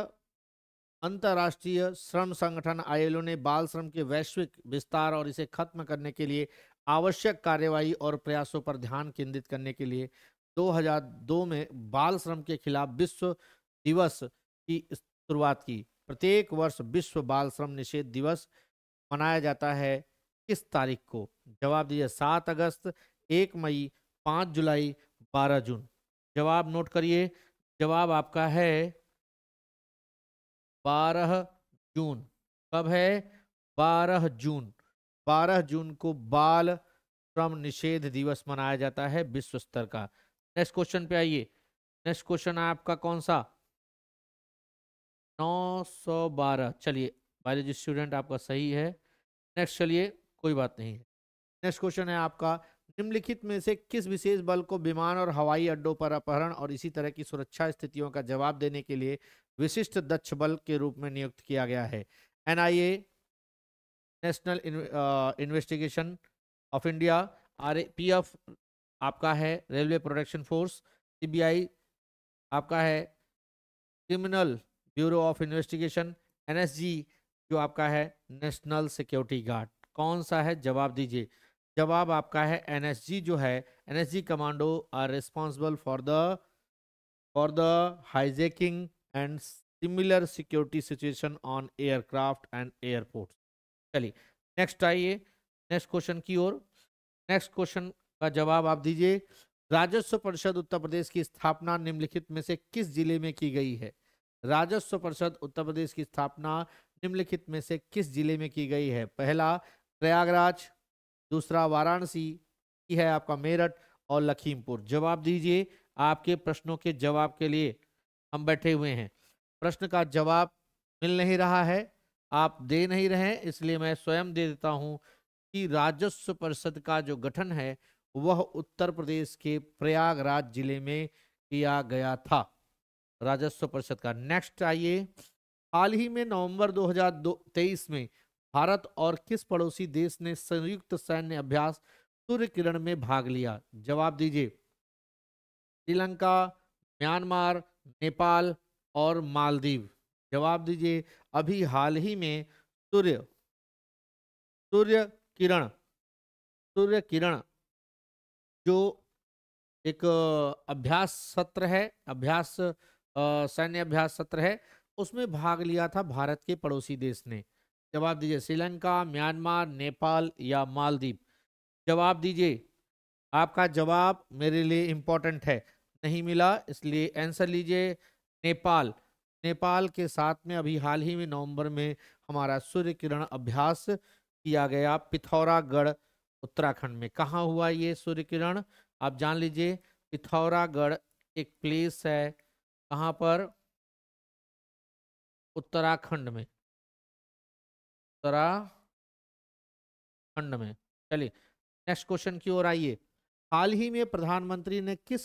अंतर्राष्ट्रीय श्रम संगठन आईएलओ ने बाल श्रम के वैश्विक विस्तार और इसे खत्म करने के लिए आवश्यक कार्यवाही और प्रयासों पर ध्यान केंद्रित करने के लिए 2002 में बाल श्रम के खिलाफ विश्व दिवस की शुरुआत की प्रत्येक वर्ष विश्व बाल श्रम निषेध दिवस मनाया जाता है किस तारीख को जवाब दीजिए सात अगस्त एक मई पाँच जुलाई बारह जून जवाब नोट करिए जवाब आपका है बारह जून कब है बारह जून बारह जून को बाल श्रम निषेध दिवस मनाया जाता है विश्व स्तर का नेक्स्ट क्वेश्चन पे आइए नेक्स्ट क्वेश्चन है आपका कौन सा 912 चलिए बायोलॉजी स्टूडेंट आपका सही है नेक्स्ट चलिए कोई बात नहीं है नेक्स्ट क्वेश्चन है आपका निम्नलिखित में से किस विशेष बल को विमान और हवाई अड्डों पर अपहरण और इसी तरह की सुरक्षा स्थितियों का जवाब देने के लिए विशिष्ट दक्ष बल के रूप में नियुक्त किया गया है NIA national investigation of India R आपका है रेलवे प्रोटेक्शन फोर्स सीबीआई आपका है criminal bureau of investigation NSG जो आपका है नेशनल सिक्योरिटी गार्ड कौन सा है जवाब दीजिए जवाब आपका है एनएसजी जो है NSG commando are responsible for the for the hijacking and similar security situation on aircraft and airport चलिए नेक्स्ट आइए नेक्स्ट क्वेश्चन की ओर नेक्स्ट क्वेश्चन का जवाब आप दीजिए राजस्व परिषद उत्तर प्रदेश की स्थापना निम्नलिखित में से किस जिले में की गई है राजस्व परिषद उत्तर प्रदेश की स्थापना निम्नलिखित में से किस जिले में की गई है पहला प्रयागराज दूसरा वाराणसी है आपका मेरठ और लखीमपुर जवाब दीजिए आपके प्रश्नों के जवाब के लिए हम बैठे हुए हैं प्रश्न का जवाब मिल नहीं रहा है आप दे नहीं रहे इसलिए मैं स्वयं दे देता हूँ कि राजस्व परिषद का जो गठन है वह उत्तर प्रदेश के प्रयागराज जिले में किया गया था राजस्व परिषद का नेक्स्ट आइए हाल ही में नवंबर 2023 में भारत और किस पड़ोसी देश ने संयुक्त सैन्य अभ्यास सूर्य किरण में भाग लिया जवाब दीजिए श्रीलंका म्यांमार नेपाल और मालदीव जवाब दीजिए अभी हाल ही में सूर्य सूर्य किरण सूर्य किरण जो एक अभ्यास सत्र है अभ्यास सैन्य अभ्यास सत्र है उसमें भाग लिया था भारत के पड़ोसी देश ने जवाब दीजिए श्रीलंका म्यांमार नेपाल या मालदीप जवाब दीजिए आपका जवाब मेरे लिए इम्पोर्टेंट है नहीं मिला इसलिए आंसर लीजिए नेपाल नेपाल के साथ में अभी हाल ही में नवंबर में हमारा सूर्य किरण अभ्यास किया गया पिथौरागढ़ उत्तराखंड में कहाँ हुआ ये सूर्य किरण आप जान लीजिए पिथौरागढ़ एक प्लेस है कहाँ पर उत्तराखंड में उत्तराखंड में चलिए नेक्स्ट क्वेश्चन की ओर आइए हाल ही में प्रधानमंत्री ने किस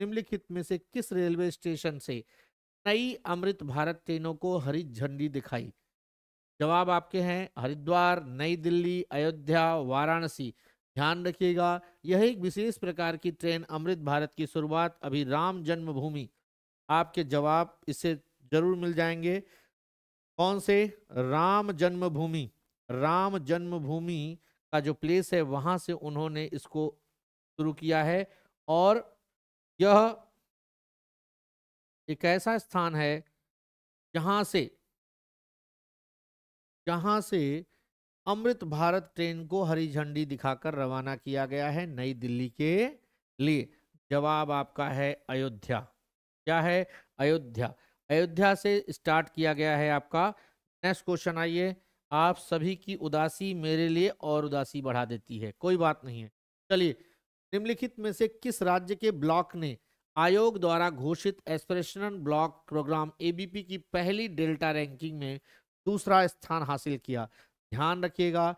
निम्नलिखित में से किस रेलवे स्टेशन से नई अमृत भारत ट्रेनों को हरी झंडी दिखाई जवाब आपके हैं हरिद्वार नई दिल्ली अयोध्या वाराणसी ध्यान रखिएगा यह एक विशेष प्रकार की ट्रेन अमृत भारत की शुरुआत अभी राम जन्मभूमि आपके जवाब इसे जरूर मिल जाएंगे कौन से राम जन्मभूमि राम जन्मभूमि का जो प्लेस है वहां से उन्होंने इसको शुरू किया है और यह एक ऐसा स्थान है जहां से जहां से अमृत भारत ट्रेन को हरी झंडी दिखाकर रवाना किया गया है नई दिल्ली के लिए जवाब आपका है अयोध्या क्या है अयोध्या अयोध्या से स्टार्ट किया गया है आपका नेक्स्ट क्वेश्चन आइए आप सभी की उदासी मेरे लिए और उदासी बढ़ा देती है कोई बात नहीं है चलिए निम्नलिखित में से किस राज्य के ब्लॉक ने आयोग द्वारा घोषित एस्पिरेशनल ब्लॉक प्रोग्राम एबीपी की पहली डेल्टा रैंकिंग में दूसरा स्थान हासिल किया ध्यान रखिएगा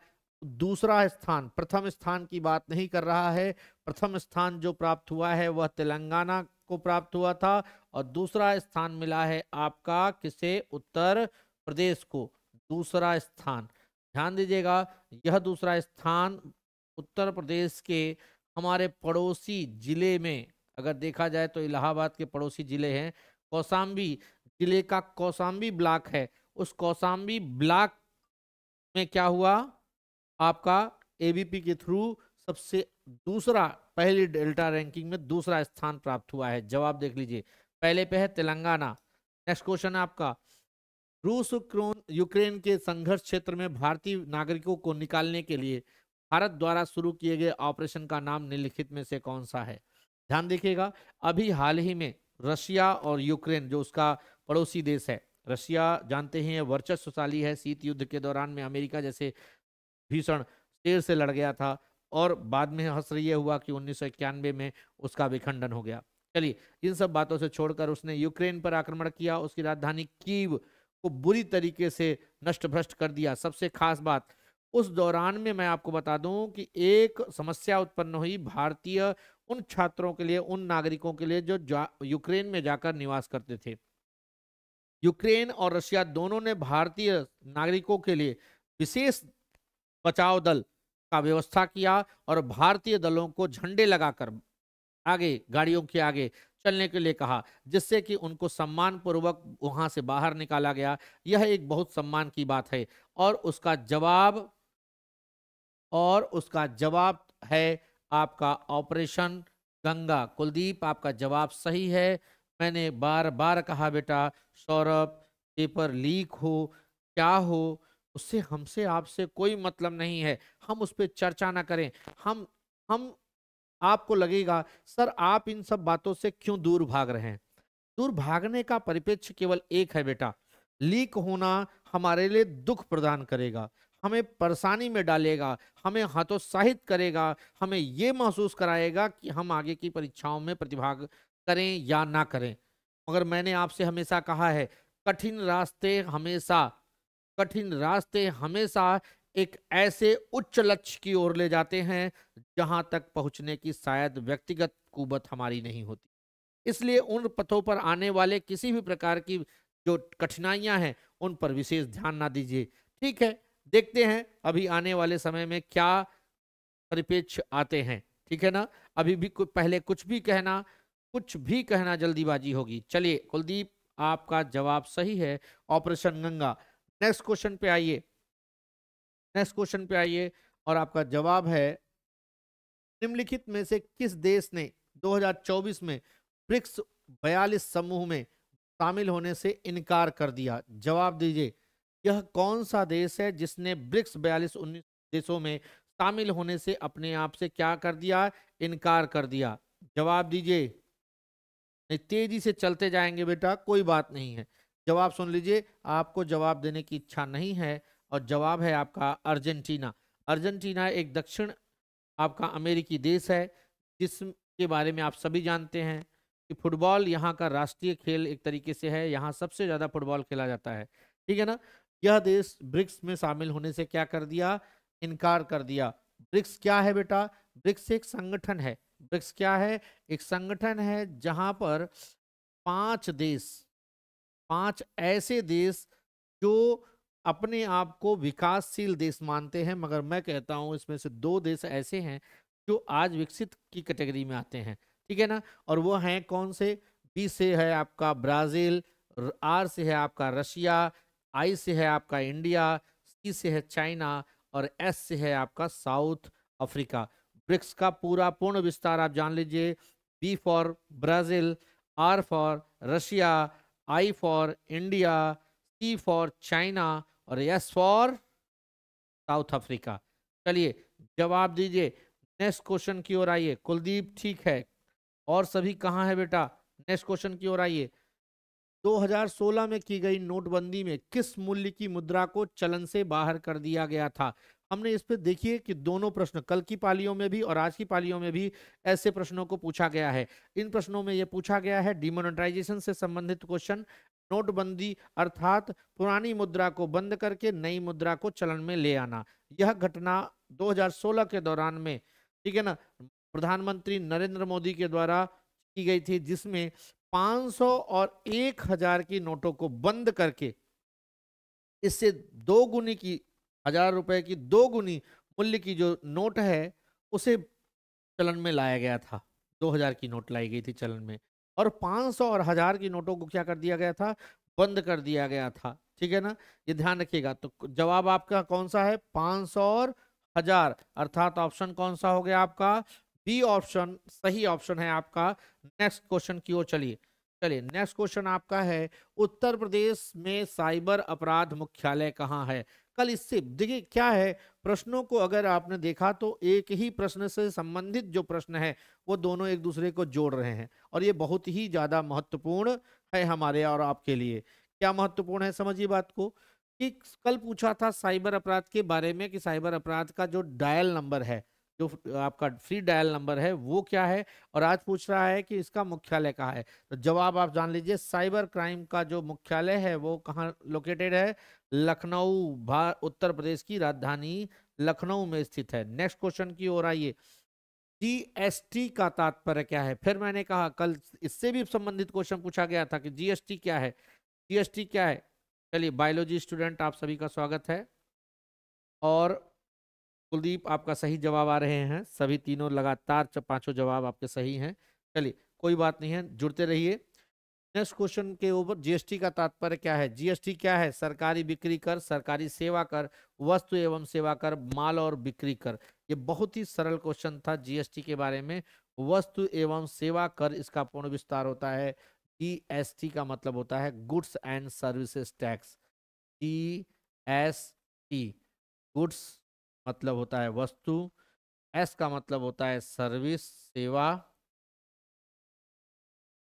दूसरा स्थान प्रथम स्थान की बात नहीं कर रहा है प्रथम स्थान जो प्राप्त हुआ है वह तेलंगाना को प्राप्त हुआ था और दूसरा स्थान मिला है आपका किसे उत्तर प्रदेश को दूसरा स्थान ध्यान दीजिएगा यह दूसरा स्थान उत्तर प्रदेश के हमारे पड़ोसी जिले में अगर देखा जाए तो इलाहाबाद के पड़ोसी जिले हैं कौसाम्बी जिले का कौसाम्बी ब्लॉक है उस कौसाम्बी ब्लॉक में क्या हुआ आपका एबीपी के थ्रू सबसे दूसरा पहली डेल्टा रैंकिंग में दूसरा स्थान प्राप्त हुआ है जवाब देख लीजिए पहले पे है तेलंगाना नेक्स्ट क्वेश्चन है आपका रूस यूक्रेन के संघर्ष क्षेत्र में भारतीय नागरिकों को निकालने के लिए भारत द्वारा शुरू किए गए ऑपरेशन का नाम निम्नलिखित में से कौन सा है ध्यान देखिएगा अभी हाल ही में रशिया और यूक्रेन जो उसका पड़ोसी देश है रशिया जानते हैं वर्चस्वशाली है शीत युद्ध के दौरान में अमेरिका जैसे भीषण शेर से लड़ गया था और बाद में हंस रही हुआ कि उन्नीस में उसका विखंडन हो गया चलिए इन सब बातों से छोड़कर उसने यूक्रेन पर आक्रमण किया उसकी राजधानी कीव को बुरी तरीके से नष्ट भ्रष्ट कर दिया सबसे खास बात उस दौरान में मैं आपको बता दूं कि एक समस्या उत्पन्न हुई भारतीय उन छात्रों के लिए उन नागरिकों के लिए जो यूक्रेन में जाकर निवास करते थे यूक्रेन और रशिया दोनों ने भारतीय नागरिकों के लिए विशेष बचाव दल का व्यवस्था किया और भारतीय दलों को झंडे लगाकर आगे गाड़ियों के आगे चलने के लिए कहा जिससे कि उनको सम्मान पूर्वक वहां से बाहर निकाला गया यह एक बहुत सम्मान की बात है और उसका जवाब और उसका जवाब है आपका ऑपरेशन गंगा कुलदीप आपका जवाब सही है मैंने बार बार कहा बेटा सौरभ पेपर लीक हो क्या हो उससे हमसे आपसे कोई मतलब नहीं है हम उस पर चर्चा ना करें हम हम आपको लगेगा सर आप इन सब बातों से क्यों दूर भाग रहे हैं दूर भागने का परिप्रेक्ष्य केवल एक है बेटा लीक होना हमारे लिए दुख प्रदान करेगा हमें परेशानी में डालेगा हमें हतोत्साहित करेगा हमें ये महसूस कराएगा कि हम आगे की परीक्षाओं में प्रतिभाग करें या ना करें मगर मैंने आपसे हमेशा कहा है कठिन रास्ते हमेशा कठिन रास्ते हमेशा एक ऐसे उच्च लक्ष्य की ओर ले जाते हैं जहां तक पहुंचने की शायद व्यक्तिगत कुबत हमारी नहीं होती इसलिए उन पथों पर आने वाले किसी भी प्रकार की जो कठिनाइयां हैं उन पर विशेष ध्यान ना दीजिए ठीक है देखते हैं अभी आने वाले समय में क्या परिपेक्ष आते हैं ठीक है ना अभी भी पहले कुछ भी कहना कुछ भी कहना जल्दीबाजी होगी चलिए कुलदीप आपका जवाब सही है ऑपरेशन गंगा नेक्स्ट क्वेश्चन पे आइए नेक्स्ट क्वेश्चन पे आइए और आपका जवाब है निम्नलिखित में से किस देश ने 2024 में ब्रिक्स बयालीस समूह में शामिल होने से इनकार कर दिया जवाब दीजिए यह कौन सा देश है जिसने ब्रिक्स बयालीस उन्नीस देशों में शामिल होने से अपने आप से क्या कर दिया इनकार कर दिया जवाब दीजिए तेजी से चलते जाएंगे बेटा कोई बात नहीं है जवाब सुन लीजिए आपको जवाब देने की इच्छा नहीं है और जवाब है आपका अर्जेंटीना अर्जेंटीना एक दक्षिण आपका अमेरिकी देश है जिसके बारे में आप सभी जानते हैं कि फुटबॉल यहाँ का राष्ट्रीय खेल एक तरीके से है यहाँ सबसे ज़्यादा फुटबॉल खेला जाता है ठीक है ना यह देश ब्रिक्स में शामिल होने से क्या कर दिया इनकार कर दिया ब्रिक्स क्या है बेटा ब्रिक्स एक संगठन है ब्रिक्स क्या है एक संगठन है जहाँ पर पांच देश पांच ऐसे देश जो अपने आप को विकासशील देश मानते हैं मगर मैं कहता हूँ इसमें से दो देश ऐसे हैं जो आज विकसित की कैटेगरी में आते हैं ठीक है ना और वो हैं कौन से बी से है आपका ब्राज़ील आर से है आपका रशिया आई से है आपका इंडिया सी से है चाइना और एस से है आपका साउथ अफ्रीका ब्रिक्स का पूरा पूर्ण विस्तार आप जान लीजिए B for Brazil R for Russia I for India C for China और एस फॉर साउथ अफ्रीका चलिए जवाब दीजिए नेक्स्ट क्वेश्चन की ओर आइए कुलदीप ठीक है और सभी कहाँ है बेटा नेक्स्ट क्वेश्चन की ओर आइए 2016 में की गई नोटबंदी में किस मूल्य की मुद्रा को चलन से बाहर कर दिया गया था हमने इस पर देखिए कि दोनों प्रश्न कल की पालियों में भी और आज की पालियों में भी ऐसे प्रश्नों को पूछा गया है इन प्रश्नों में यह पूछा गया है डिमोनेटाइजेशन से संबंधित क्वेश्चन नोटबंदी अर्थात पुरानी मुद्रा को बंद करके नई मुद्रा को चलन में ले आना यह घटना 2016 के दौरान में ठीक है ना प्रधानमंत्री नरेंद्र मोदी के द्वारा की गई थी जिसमें 500 और 1000 की नोटों को बंद करके इससे दो गुनी की हजार रुपए की दो गुनी मूल्य की जो नोट है उसे चलन में लाया गया था दो हजार की नोट लाई गई थी चलन में और पाँच सौ और हजार की नोटों को क्या कर दिया गया था बंद कर दिया गया था ठीक है ना ये ध्यान रखिएगा तो जवाब आपका कौन सा है पाँच सौ और हजार अर्थात ऑप्शन कौन सा हो गया आपका बी ऑप्शन सही ऑप्शन है आपका नेक्स्ट क्वेश्चन की ओर चलिए चलिए नेक्स्ट क्वेश्चन आपका है उत्तर प्रदेश में साइबर अपराध मुख्यालय कहाँ है कल इससे देखिए क्या है प्रश्नों को अगर आपने देखा तो एक ही प्रश्न से संबंधित जो प्रश्न है वो दोनों एक दूसरे को जोड़ रहे हैं और ये बहुत ही ज़्यादा महत्वपूर्ण है हमारे और आपके लिए क्या महत्वपूर्ण है समझिए बात को कि कल पूछा था साइबर अपराध के बारे में कि साइबर अपराध का जो डायल नंबर है जो आपका फ्री डायल नंबर है वो क्या है और आज पूछ रहा है कि इसका मुख्यालय कहाँ है तो जवाब आप जान लीजिए साइबर क्राइम का जो मुख्यालय है वो कहाँ लोकेटेड है लखनऊ उत्तर प्रदेश की राजधानी लखनऊ में स्थित है नेक्स्ट क्वेश्चन की ओर आइए जीएसटी का तात्पर्य क्या है फिर मैंने कहा कल इससे भी संबंधित क्वेश्चन पूछा गया था कि जीएसटी क्या है जीएसटी क्या है चलिए बायोलॉजी स्टूडेंट आप सभी का स्वागत है और कुलदीप आपका सही जवाब आ रहे हैं सभी तीनों लगातार पांचों जवाब आपके सही हैं चलिए कोई बात नहीं है जुड़ते रहिए नेक्स्ट क्वेश्चन के ऊपर जीएसटी का तात्पर्य क्या है जीएसटी क्या है सरकारी बिक्री कर सरकारी सेवा कर वस्तु एवं सेवा कर माल और बिक्री कर ये बहुत ही सरल क्वेश्चन था जीएसटी के बारे में वस्तु एवं सेवा कर इसका पूर्ण विस्तार होता है जीएसटी का मतलब होता है goods and services tax G S T goods मतलब होता है वस्तु एस का मतलब होता है सर्विस सेवा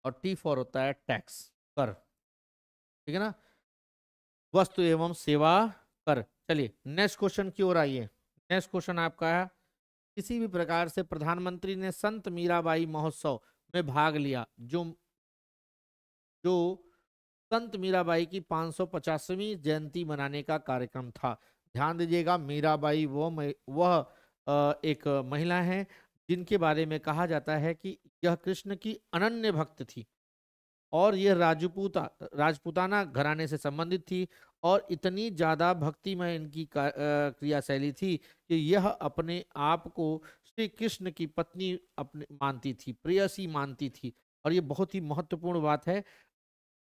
और टी फॉर होता है टैक्स कर ठीक है ना वस्तु एवं सेवा कर चलिए नेक्स्ट क्वेश्चन की ओर आइए नेक्स्ट क्वेश्चन आपका है किसी भी प्रकार से प्रधानमंत्री ने संत मीराबाई महोत्सव में भाग लिया जो जो संत मीराबाई की 550वीं जयंती मनाने का कार्यक्रम था ध्यान दीजिएगा मीराबाई वो वह एक महिला हैं जिनके बारे में कहा जाता है कि यह कृष्ण की अनन्य भक्त थी और यह राजपूता राजपूताना घराने से संबंधित थी और इतनी ज़्यादा भक्तिमय इनकी क्रियाशैली थी कि यह अपने आप को श्री कृष्ण की पत्नी अपने मानती थी प्रेयसी मानती थी और ये बहुत ही महत्वपूर्ण बात है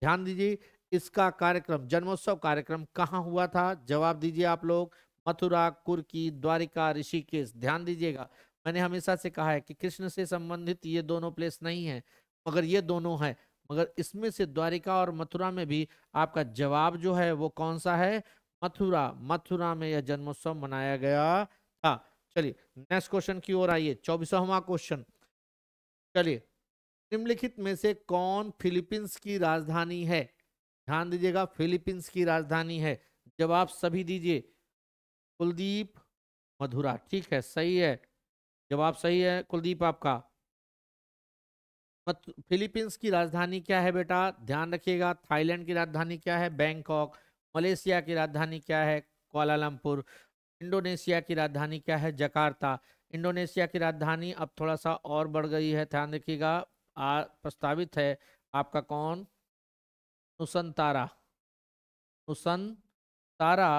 ध्यान दीजिए इसका कार्यक्रम जन्मोत्सव कार्यक्रम कहाँ हुआ था जवाब दीजिए आप लोग मथुरा कुर्की द्वारिका ऋषिकेश ध्यान दीजिएगा मैंने हमेशा से कहा है कि कृष्ण से संबंधित ये दोनों प्लेस नहीं है मगर ये दोनों है मगर इसमें से द्वारिका और मथुरा में भी आपका जवाब जो है वो कौन सा है मथुरा मथुरा में यह जन्मोत्सव मनाया गया था चलिए नेक्स्ट क्वेश्चन की ओर आइए चौबीसवा क्वेश्चन चलिए निम्नलिखित में से कौन फिलीपींस की राजधानी है ध्यान दीजिएगा फिलीपींस की राजधानी है जवाब सभी दीजिए कुलदीप मधुरा ठीक है सही है जवाब सही है कुलदीप आपका मत फिलीपींस की राजधानी क्या है बेटा ध्यान रखिएगा थाईलैंड की राजधानी क्या है बैंकॉक मलेशिया की राजधानी क्या है कोलालमपुर इंडोनेशिया की राजधानी क्या है जकार्ता इंडोनेशिया की राजधानी अब थोड़ा सा और बढ़ गई है ध्यान रखिएगा प्रस्तावित है आपका कौन नुसन तारा नुसन तारा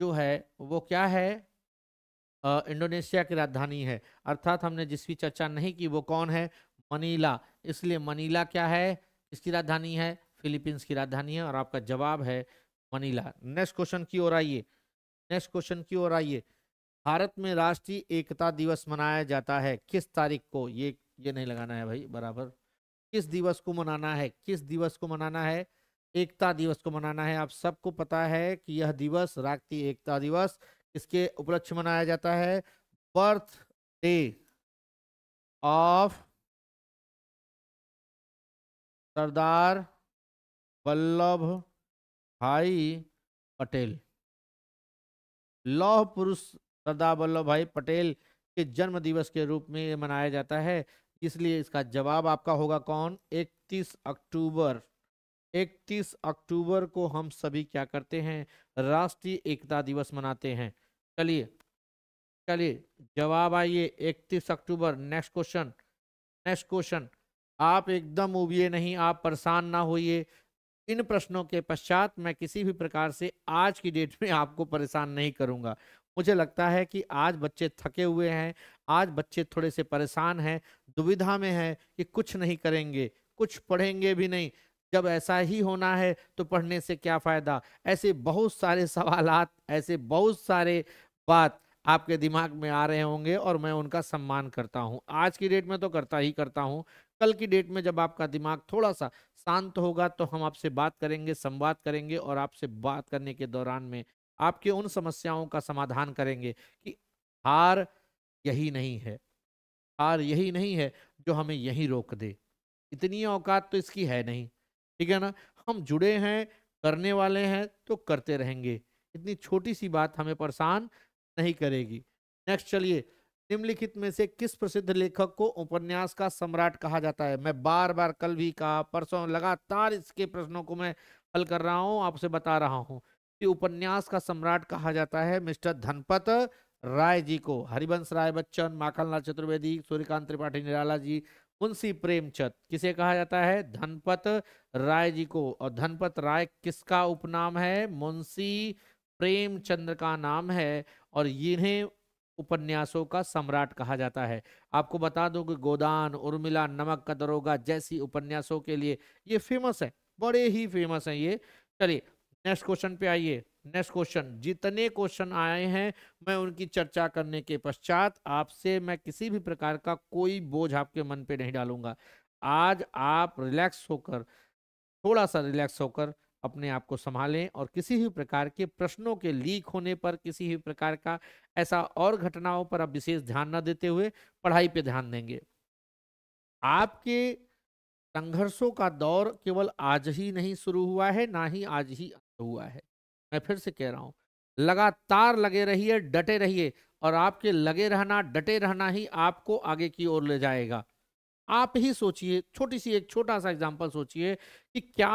जो है वो क्या है इंडोनेशिया की राजधानी है अर्थात हमने जिस भी चर्चा नहीं की वो कौन है मनीला इसलिए मनीला क्या है इसकी राजधानी है फिलीपींस की राजधानी है और आपका जवाब है मनीला नेक्स्ट क्वेश्चन की ओर आइए नेक्स्ट क्वेश्चन की ओर आइए भारत में राष्ट्रीय एकता दिवस मनाया जाता है किस तारीख को ये ये नहीं लगाना है भाई बराबर किस दिवस को मनाना है किस दिवस को मनाना है एकता दिवस को मनाना है आप सबको पता है कि यह दिवस राष्ट्रीय एकता दिवस इसके उपलक्ष्य मनाया जाता है birthday of Sardar Vallabhbhai Patel लौह पुरुष सरदार वल्लभ भाई पटेल के जन्म दिवस के रूप में ये मनाया जाता है इसलिए इसका जवाब आपका होगा कौन 31 अक्टूबर 31 अक्टूबर को हम सभी क्या करते हैं राष्ट्रीय एकता दिवस मनाते हैं चलिए चलिए जवाब आइए इकतीस अक्टूबर नेक्स्ट क्वेश्चन नेक्स्ट क्वेश्चन आप एकदम उबिए नहीं आप परेशान ना होइए इन प्रश्नों के पश्चात मैं किसी भी प्रकार से आज की डेट में आपको परेशान नहीं करूंगा मुझे लगता है कि आज बच्चे थके हुए हैं आज बच्चे थोड़े से परेशान हैं दुविधा में हैं कि कुछ नहीं करेंगे कुछ पढ़ेंगे भी नहीं जब ऐसा ही होना है तो पढ़ने से क्या फ़ायदा ऐसे बहुत सारे सवाल ऐसे बहुत सारे बात आपके दिमाग में आ रहे होंगे और मैं उनका सम्मान करता हूँ आज की डेट में तो करता ही करता हूँ कल की डेट में जब आपका दिमाग थोड़ा सा शांत होगा तो हम आपसे बात करेंगे संवाद करेंगे और आपसे बात करने के दौरान में आपके उन समस्याओं का समाधान करेंगे कि हार यही नहीं है हार यही नहीं है जो हमें यहीं रोक दे इतनी औकात तो इसकी है नहीं ठीक है ना हम जुड़े हैं करने वाले हैं तो करते रहेंगे इतनी छोटी सी बात हमें परेशान नहीं करेगी नेक्स्ट चलिए निम्नलिखित में से किस प्रसिद्ध लेखक को उपन्यास का सम्राट कहा जाता है मैं बार बार कल भी कहा परसों लगातार इसके प्रश्नों को मैं हल कर रहा हूँ आपसे बता रहा हूँ कि उपन्यास का सम्राट कहा जाता है मिस्टर धनपत राय जी को हरिवंश राय बच्चन माखनलाल चतुर्वेदी सूर्यकांत त्रिपाठी निराला जी मुंशी प्रेमचंद किसे कहा जाता है धनपत राय जी को और धनपत राय किसका उपनाम है मुंशी प्रेमचंद का नाम है और इन्हें उपन्यासों का सम्राट कहा जाता है आपको बता दूं कि गोदान उर्मिला नमक का दरोगा जैसी उपन्यासों के लिए ये फेमस है बड़े ही फेमस है ये चलिए नेक्स्ट क्वेश्चन पे आइए नेक्स्ट क्वेश्चन जितने क्वेश्चन आए हैं मैं उनकी चर्चा करने के पश्चात आपसे मैं किसी भी प्रकार का कोई बोझ आपके मन पे नहीं डालूंगा आज आप रिलैक्स होकर थोड़ा सा रिलैक्स होकर अपने आप को संभालें और किसी भी प्रकार के प्रश्नों के लीक होने पर किसी भी प्रकार का ऐसा और घटनाओं पर आप विशेष ध्यान न देते हुए पढ़ाई पे ध्यान देंगे आपके संघर्षों का दौर केवल आज ही नहीं शुरू हुआ है ना ही आज ही हुआ है मैं फिर से कह रहा हूँ लगातार लगे रहिए डटे रहिए और आपके लगे रहना डटे रहना ही आपको आगे की ओर ले जाएगा आप ही सोचिए छोटी सी एक छोटा सा एग्जांपल सोचिए कि क्या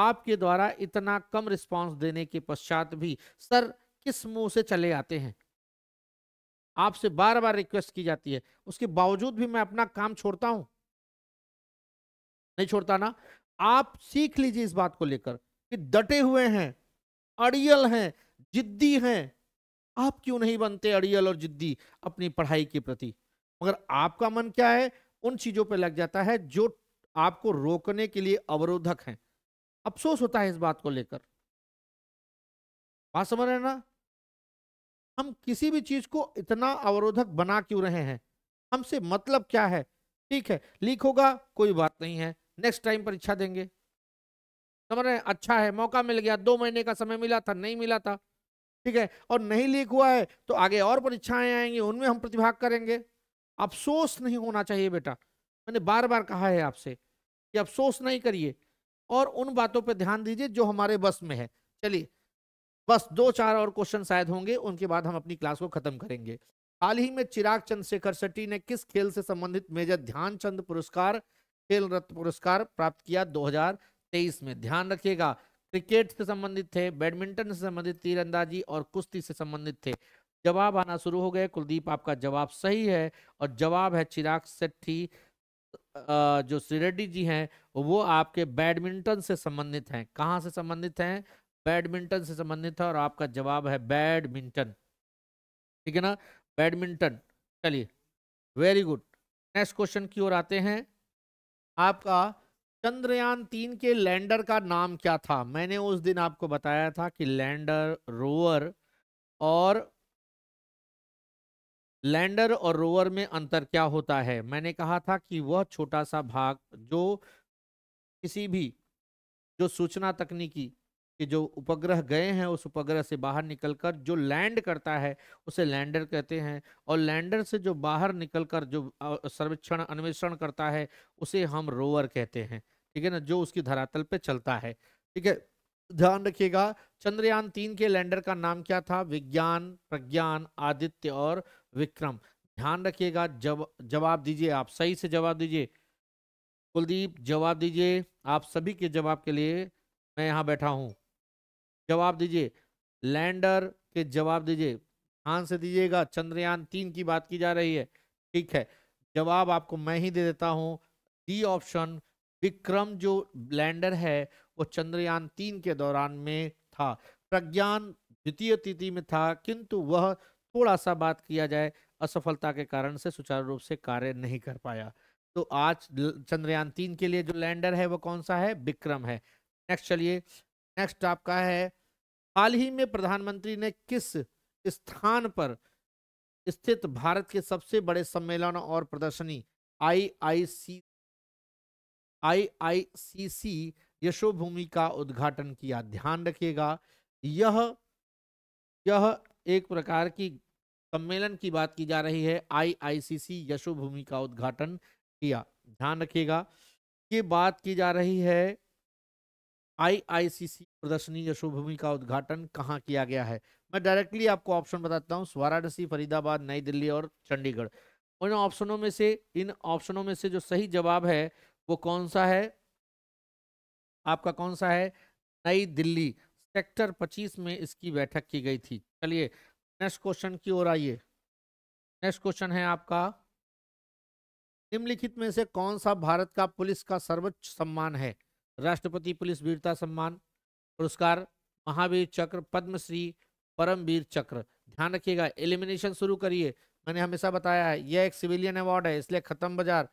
आपके द्वारा इतना कम रिस्पांस देने के पश्चात भी सर किस मुंह से चले आते हैं आपसे बार बार रिक्वेस्ट की जाती है उसके बावजूद भी मैं अपना काम छोड़ता हूं नहीं छोड़ता ना आप सीख लीजिए इस बात को लेकर कि डटे हुए हैं अड़ियल हैं जिद्दी हैं आप क्यों नहीं बनते अड़ियल और जिद्दी अपनी पढ़ाई के प्रति मगर आपका मन क्या है उन चीजों पर लग जाता है जो आपको रोकने के लिए अवरोधक हैं अफसोस होता है इस बात को लेकर बात समझ रहे ना हम किसी भी चीज को इतना अवरोधक बना क्यों रहे हैं हमसे मतलब क्या है ठीक है लीक होगा कोई बात नहीं है नेक्स्ट टाइम परीक्षा देंगे समझ रहे हैं अच्छा है मौका मिल गया दो महीने का समय मिला था नहीं मिला था ठीक है और नहीं लीक हुआ है तो आगे और परीक्षाएं आएंगी उनमें हम प्रतिभाग करेंगे अफसोस नहीं होना चाहिए बेटा मैंने बार बार कहा है आपसे कि अफसोस नहीं करिए और उन बातों पर ध्यान दीजिए जो हमारे बस में है चलिए बस दो चार और क्वेश्चन शायद होंगे उनके बाद हम अपनी क्लास को खत्म करेंगे हाल ही में चिराग चंद्रशेखर शेट्टी ने किस खेल से संबंधित मेजर ध्यानचंद पुरस्कार खेल रत्न पुरस्कार प्राप्त किया तेईस में ध्यान रखिएगा क्रिकेट से संबंधित थे बैडमिंटन से संबंधित तीरंदाजी और कुश्ती से संबंधित थे जवाब आना शुरू हो गए कुलदीप आपका जवाब सही है और जवाब है चिराग सेट्ठी जो श्री रेड्डी जी हैं वो आपके बैडमिंटन से संबंधित हैं कहाँ से संबंधित हैं बैडमिंटन से संबंधित है और आपका जवाब है बैडमिंटन ठीक है ना बैडमिंटन चलिए वेरी गुड नेक्स्ट क्वेश्चन की ओर आते हैं आपका चंद्रयान तीन के लैंडर का नाम क्या था मैंने उस दिन आपको बताया था कि लैंडर रोवर और लैंडर और रोवर में अंतर क्या होता है मैंने कहा था कि वह छोटा सा भाग जो किसी भी जो सूचना तकनीकी के जो उपग्रह गए हैं उस उपग्रह से बाहर निकलकर जो लैंड करता है उसे लैंडर कहते हैं और लैंडर से जो बाहर निकलकर जो सर्वेक्षण अन्वेषण करता है उसे हम रोवर कहते हैं ठीक है ना जो उसकी धरातल पे चलता है ठीक है ध्यान रखिएगा चंद्रयान तीन के लैंडर का नाम क्या था विज्ञान प्रज्ञान आदित्य और विक्रम ध्यान रखिएगा जब जवाब दीजिए आप सही से जवाब दीजिए कुलदीप जवाब दीजिए आप सभी के जवाब के लिए मैं यहाँ बैठा हूँ जवाब दीजिए लैंडर के जवाब दीजिए ध्यान से दीजिएगा चंद्रयान तीन की बात की जा रही है ठीक है जवाब आपको मैं ही दे देता हूँ डी ऑप्शन विक्रम जो लैंडर है वो चंद्रयान तीन के दौरान में था प्रज्ञान द्वितीय तिथि में था किंतु वह थोड़ा सा बात किया जाए असफलता के कारण से सुचारू रूप से कार्य नहीं कर पाया तो आज चंद्रयान तीन के लिए जो लैंडर है वो कौन सा है विक्रम है नेक्स्ट चलिए नेक्स्ट आपका है हाल ही में प्रधानमंत्री ने किस स्थान पर स्थित भारत के सबसे बड़े सम्मेलन और प्रदर्शनी आई आई सी आईआईसीसी यशोभूमि का उद्घाटन किया ध्यान रखिएगा यह यह एक प्रकार की सम्मेलन की बात की जा रही है आईआईसीसी यशोभूमि का उद्घाटन किया ध्यान रखिएगा ये बात की जा रही है आईआईसीसी प्रदर्शनी यशोभूमि का उद्घाटन कहाँ किया गया है मैं डायरेक्टली आपको ऑप्शन बताता हूँ वाराणसी फरीदाबाद नई दिल्ली और चंडीगढ़ उन ऑप्शनों में से इन ऑप्शनों में से जो सही जवाब है वो कौन सा है आपका कौन सा है नई दिल्ली सेक्टर 25 में इसकी बैठक की गई थी चलिए नेक्स्ट क्वेश्चन की ओर आइए नेक्स्ट क्वेश्चन है आपका निम्नलिखित में से कौन सा भारत का पुलिस का सर्वोच्च सम्मान है राष्ट्रपति पुलिस वीरता सम्मान पुरस्कार महावीर चक्र पद्मश्री परमवीर चक्र ध्यान रखिएगा एलिमिनेशन शुरू करिए मैंने हमेशा बताया है यह एक सिविलियन अवार्ड है इसलिए खत्म बाजार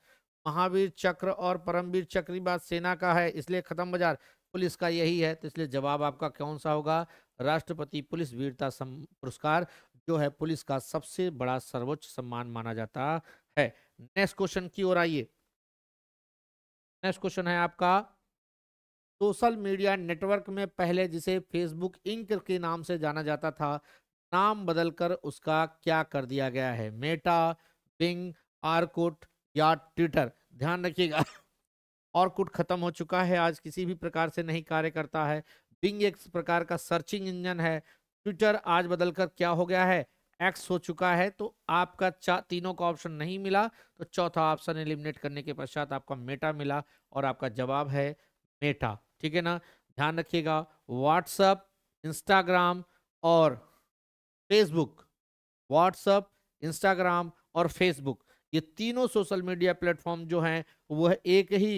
महावीर चक्र और परमवीर चक्र बात सेना का है इसलिए खत्म बाजार पुलिस का यही है तो इसलिए जवाब आपका कौन सा होगा राष्ट्रपति पुलिस वीरता पुरस्कार जो है पुलिस का सबसे बड़ा सर्वोच्च सम्मान माना जाता है नेक्स्ट क्वेश्चन की ओर आइए नेक्स्ट क्वेश्चन है आपका सोशल मीडिया नेटवर्क में पहले जिसे फेसबुक इंक के नाम से जाना जाता था नाम बदलकर उसका क्या कर दिया गया है मेटा बिंग आरकोट या ट्विटर ध्यान रखिएगा और कुट खत्म हो चुका है आज किसी भी प्रकार से नहीं कार्य करता है बिंग एक प्रकार का सर्चिंग इंजन है ट्विटर आज बदलकर क्या हो गया है एक्स हो चुका है तो आपका चार तीनों का ऑप्शन नहीं मिला तो चौथा ऑप्शन एलिमिनेट करने के पश्चात आपका मेटा मिला और आपका जवाब है मेटा ठीक है ना ध्यान रखिएगा व्हाट्सअप इंस्टाग्राम और फेसबुक व्हाट्सअप इंस्टाग्राम और फेसबुक ये तीनों सोशल मीडिया प्लेटफॉर्म जो हैं वह एक ही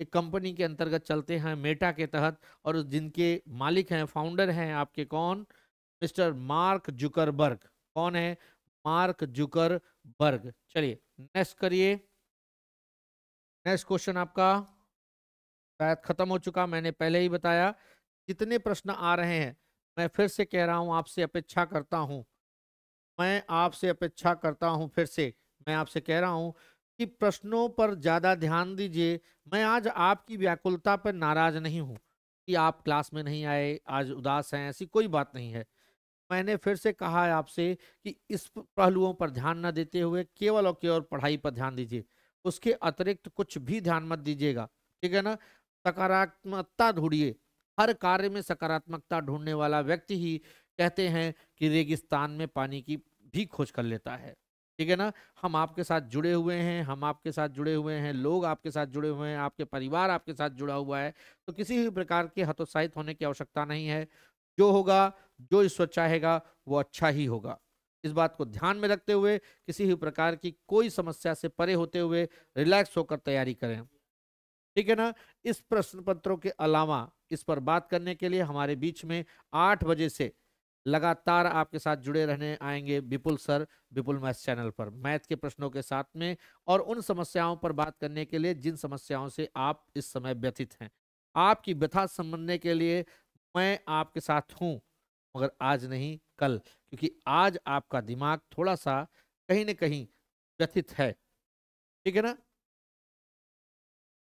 एक कंपनी के अंतर्गत चलते हैं मेटा के तहत और जिनके मालिक हैं फाउंडर हैं आपके कौन मिस्टर मार्क जुकरबर्ग कौन है मार्क जुकरबर्ग चलिए नेक्स्ट करिए नेक्स्ट क्वेश्चन आपका शायद खत्म हो चुका मैंने पहले ही बताया जितने प्रश्न आ रहे हैं मैं फिर से कह रहा हूं आपसे अपेक्षा करता हूं मैं आपसे अपेक्षा करता हूं फिर से मैं आपसे कह रहा हूँ कि प्रश्नों पर ज़्यादा ध्यान दीजिए मैं आज आपकी व्याकुलता पर नाराज़ नहीं हूँ कि आप क्लास में नहीं आए आज उदास हैं ऐसी कोई बात नहीं है मैंने फिर से कहा है आपसे कि इस पहलुओं पर ध्यान न देते हुए केवल और केवल पढ़ाई पर ध्यान दीजिए उसके अतिरिक्त कुछ भी ध्यान मत दीजिएगा ठीक है ना सकारात्मकता ढूंढिए हर कार्य में सकारात्मकता ढूंढने वाला व्यक्ति ही कहते हैं कि रेगिस्तान में पानी की भी खोज कर लेता है ठीक है ना हम आपके साथ जुड़े हुए हैं हम आपके साथ जुड़े हुए हैं लोग आपके साथ जुड़े हुए हैं आपके परिवार आपके साथ जुड़ा हुआ है तो किसी भी प्रकार के हतोत्साहित होने की आवश्यकता नहीं है जो होगा जो ईश्वर चाहेगा वो अच्छा ही होगा इस बात को ध्यान में रखते हुए किसी भी प्रकार की कोई समस्या से परे होते हुए रिलैक्स होकर तैयारी करें ठीक है ना इस प्रश्न पत्रों के अलावा इस पर बात करने के लिए हमारे बीच में आठ बजे से लगातार आपके साथ जुड़े रहने आएंगे Vipul sir Vipul math channel पर मैथ के प्रश्नों के साथ में और उन समस्याओं पर बात करने के लिए जिन समस्याओं से आप इस समय व्यथित हैं आपकी व्यथा समझने के लिए मैं आपके साथ हूँ मगर आज नहीं कल क्योंकि आज आपका दिमाग थोड़ा सा कहीं ना कहीं व्यथित है ठीक है ना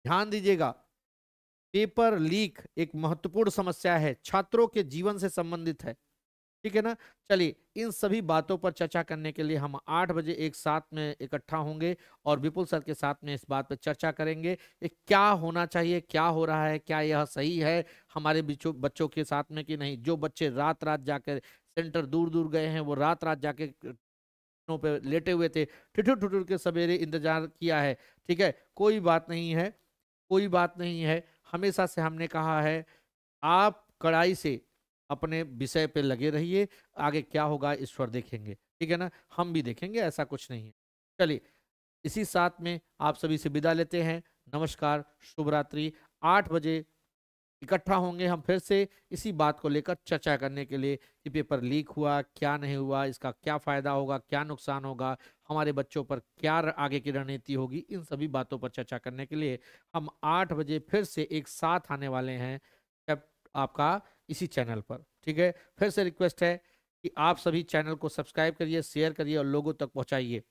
ध्यान दीजिएगा पेपर लीक एक महत्वपूर्ण समस्या है छात्रों के जीवन से संबंधित है ठीक है ना चलिए इन सभी बातों पर चर्चा करने के लिए हम आठ बजे एक साथ में इकट्ठा होंगे और विपुल सर के साथ में इस बात पर चर्चा करेंगे कि क्या होना चाहिए क्या हो रहा है क्या यह सही है हमारे बीचों बच्चों के साथ में कि नहीं जो बच्चे रात रात जाकर सेंटर दूर दूर गए हैं वो रात रात जाके पे लेटे हुए थे ठिठुर ठिठुर के सवेरे इंतजार किया है ठीक है कोई बात नहीं है कोई बात नहीं है हमेशा से हमने कहा है आप कड़ाई से अपने विषय पे लगे रहिए आगे क्या होगा ईश्वर देखेंगे ठीक है ना हम भी देखेंगे ऐसा कुछ नहीं है चलिए इसी साथ में आप सभी से विदा लेते हैं नमस्कार शुभ रात्रि आठ बजे इकट्ठा होंगे हम फिर से इसी बात को लेकर चर्चा करने के लिए कि पेपर लीक हुआ क्या नहीं हुआ इसका क्या फ़ायदा होगा क्या नुकसान होगा हमारे बच्चों पर क्या आगे की रणनीति होगी इन सभी बातों पर चर्चा करने के लिए हम आठ बजे फिर से एक साथ आने वाले हैं आपका इसी चैनल पर ठीक है फिर से रिक्वेस्ट है कि आप सभी चैनल को सब्सक्राइब करिए शेयर करिए और लोगों तक पहुंचाइए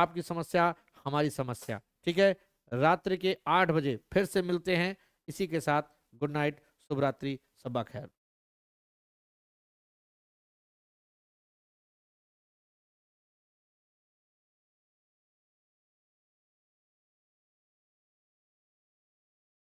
आपकी समस्या हमारी समस्या ठीक है रात्रि के आठ बजे फिर से मिलते हैं इसी के साथ गुड नाइट शुभरात्रि सबा खैर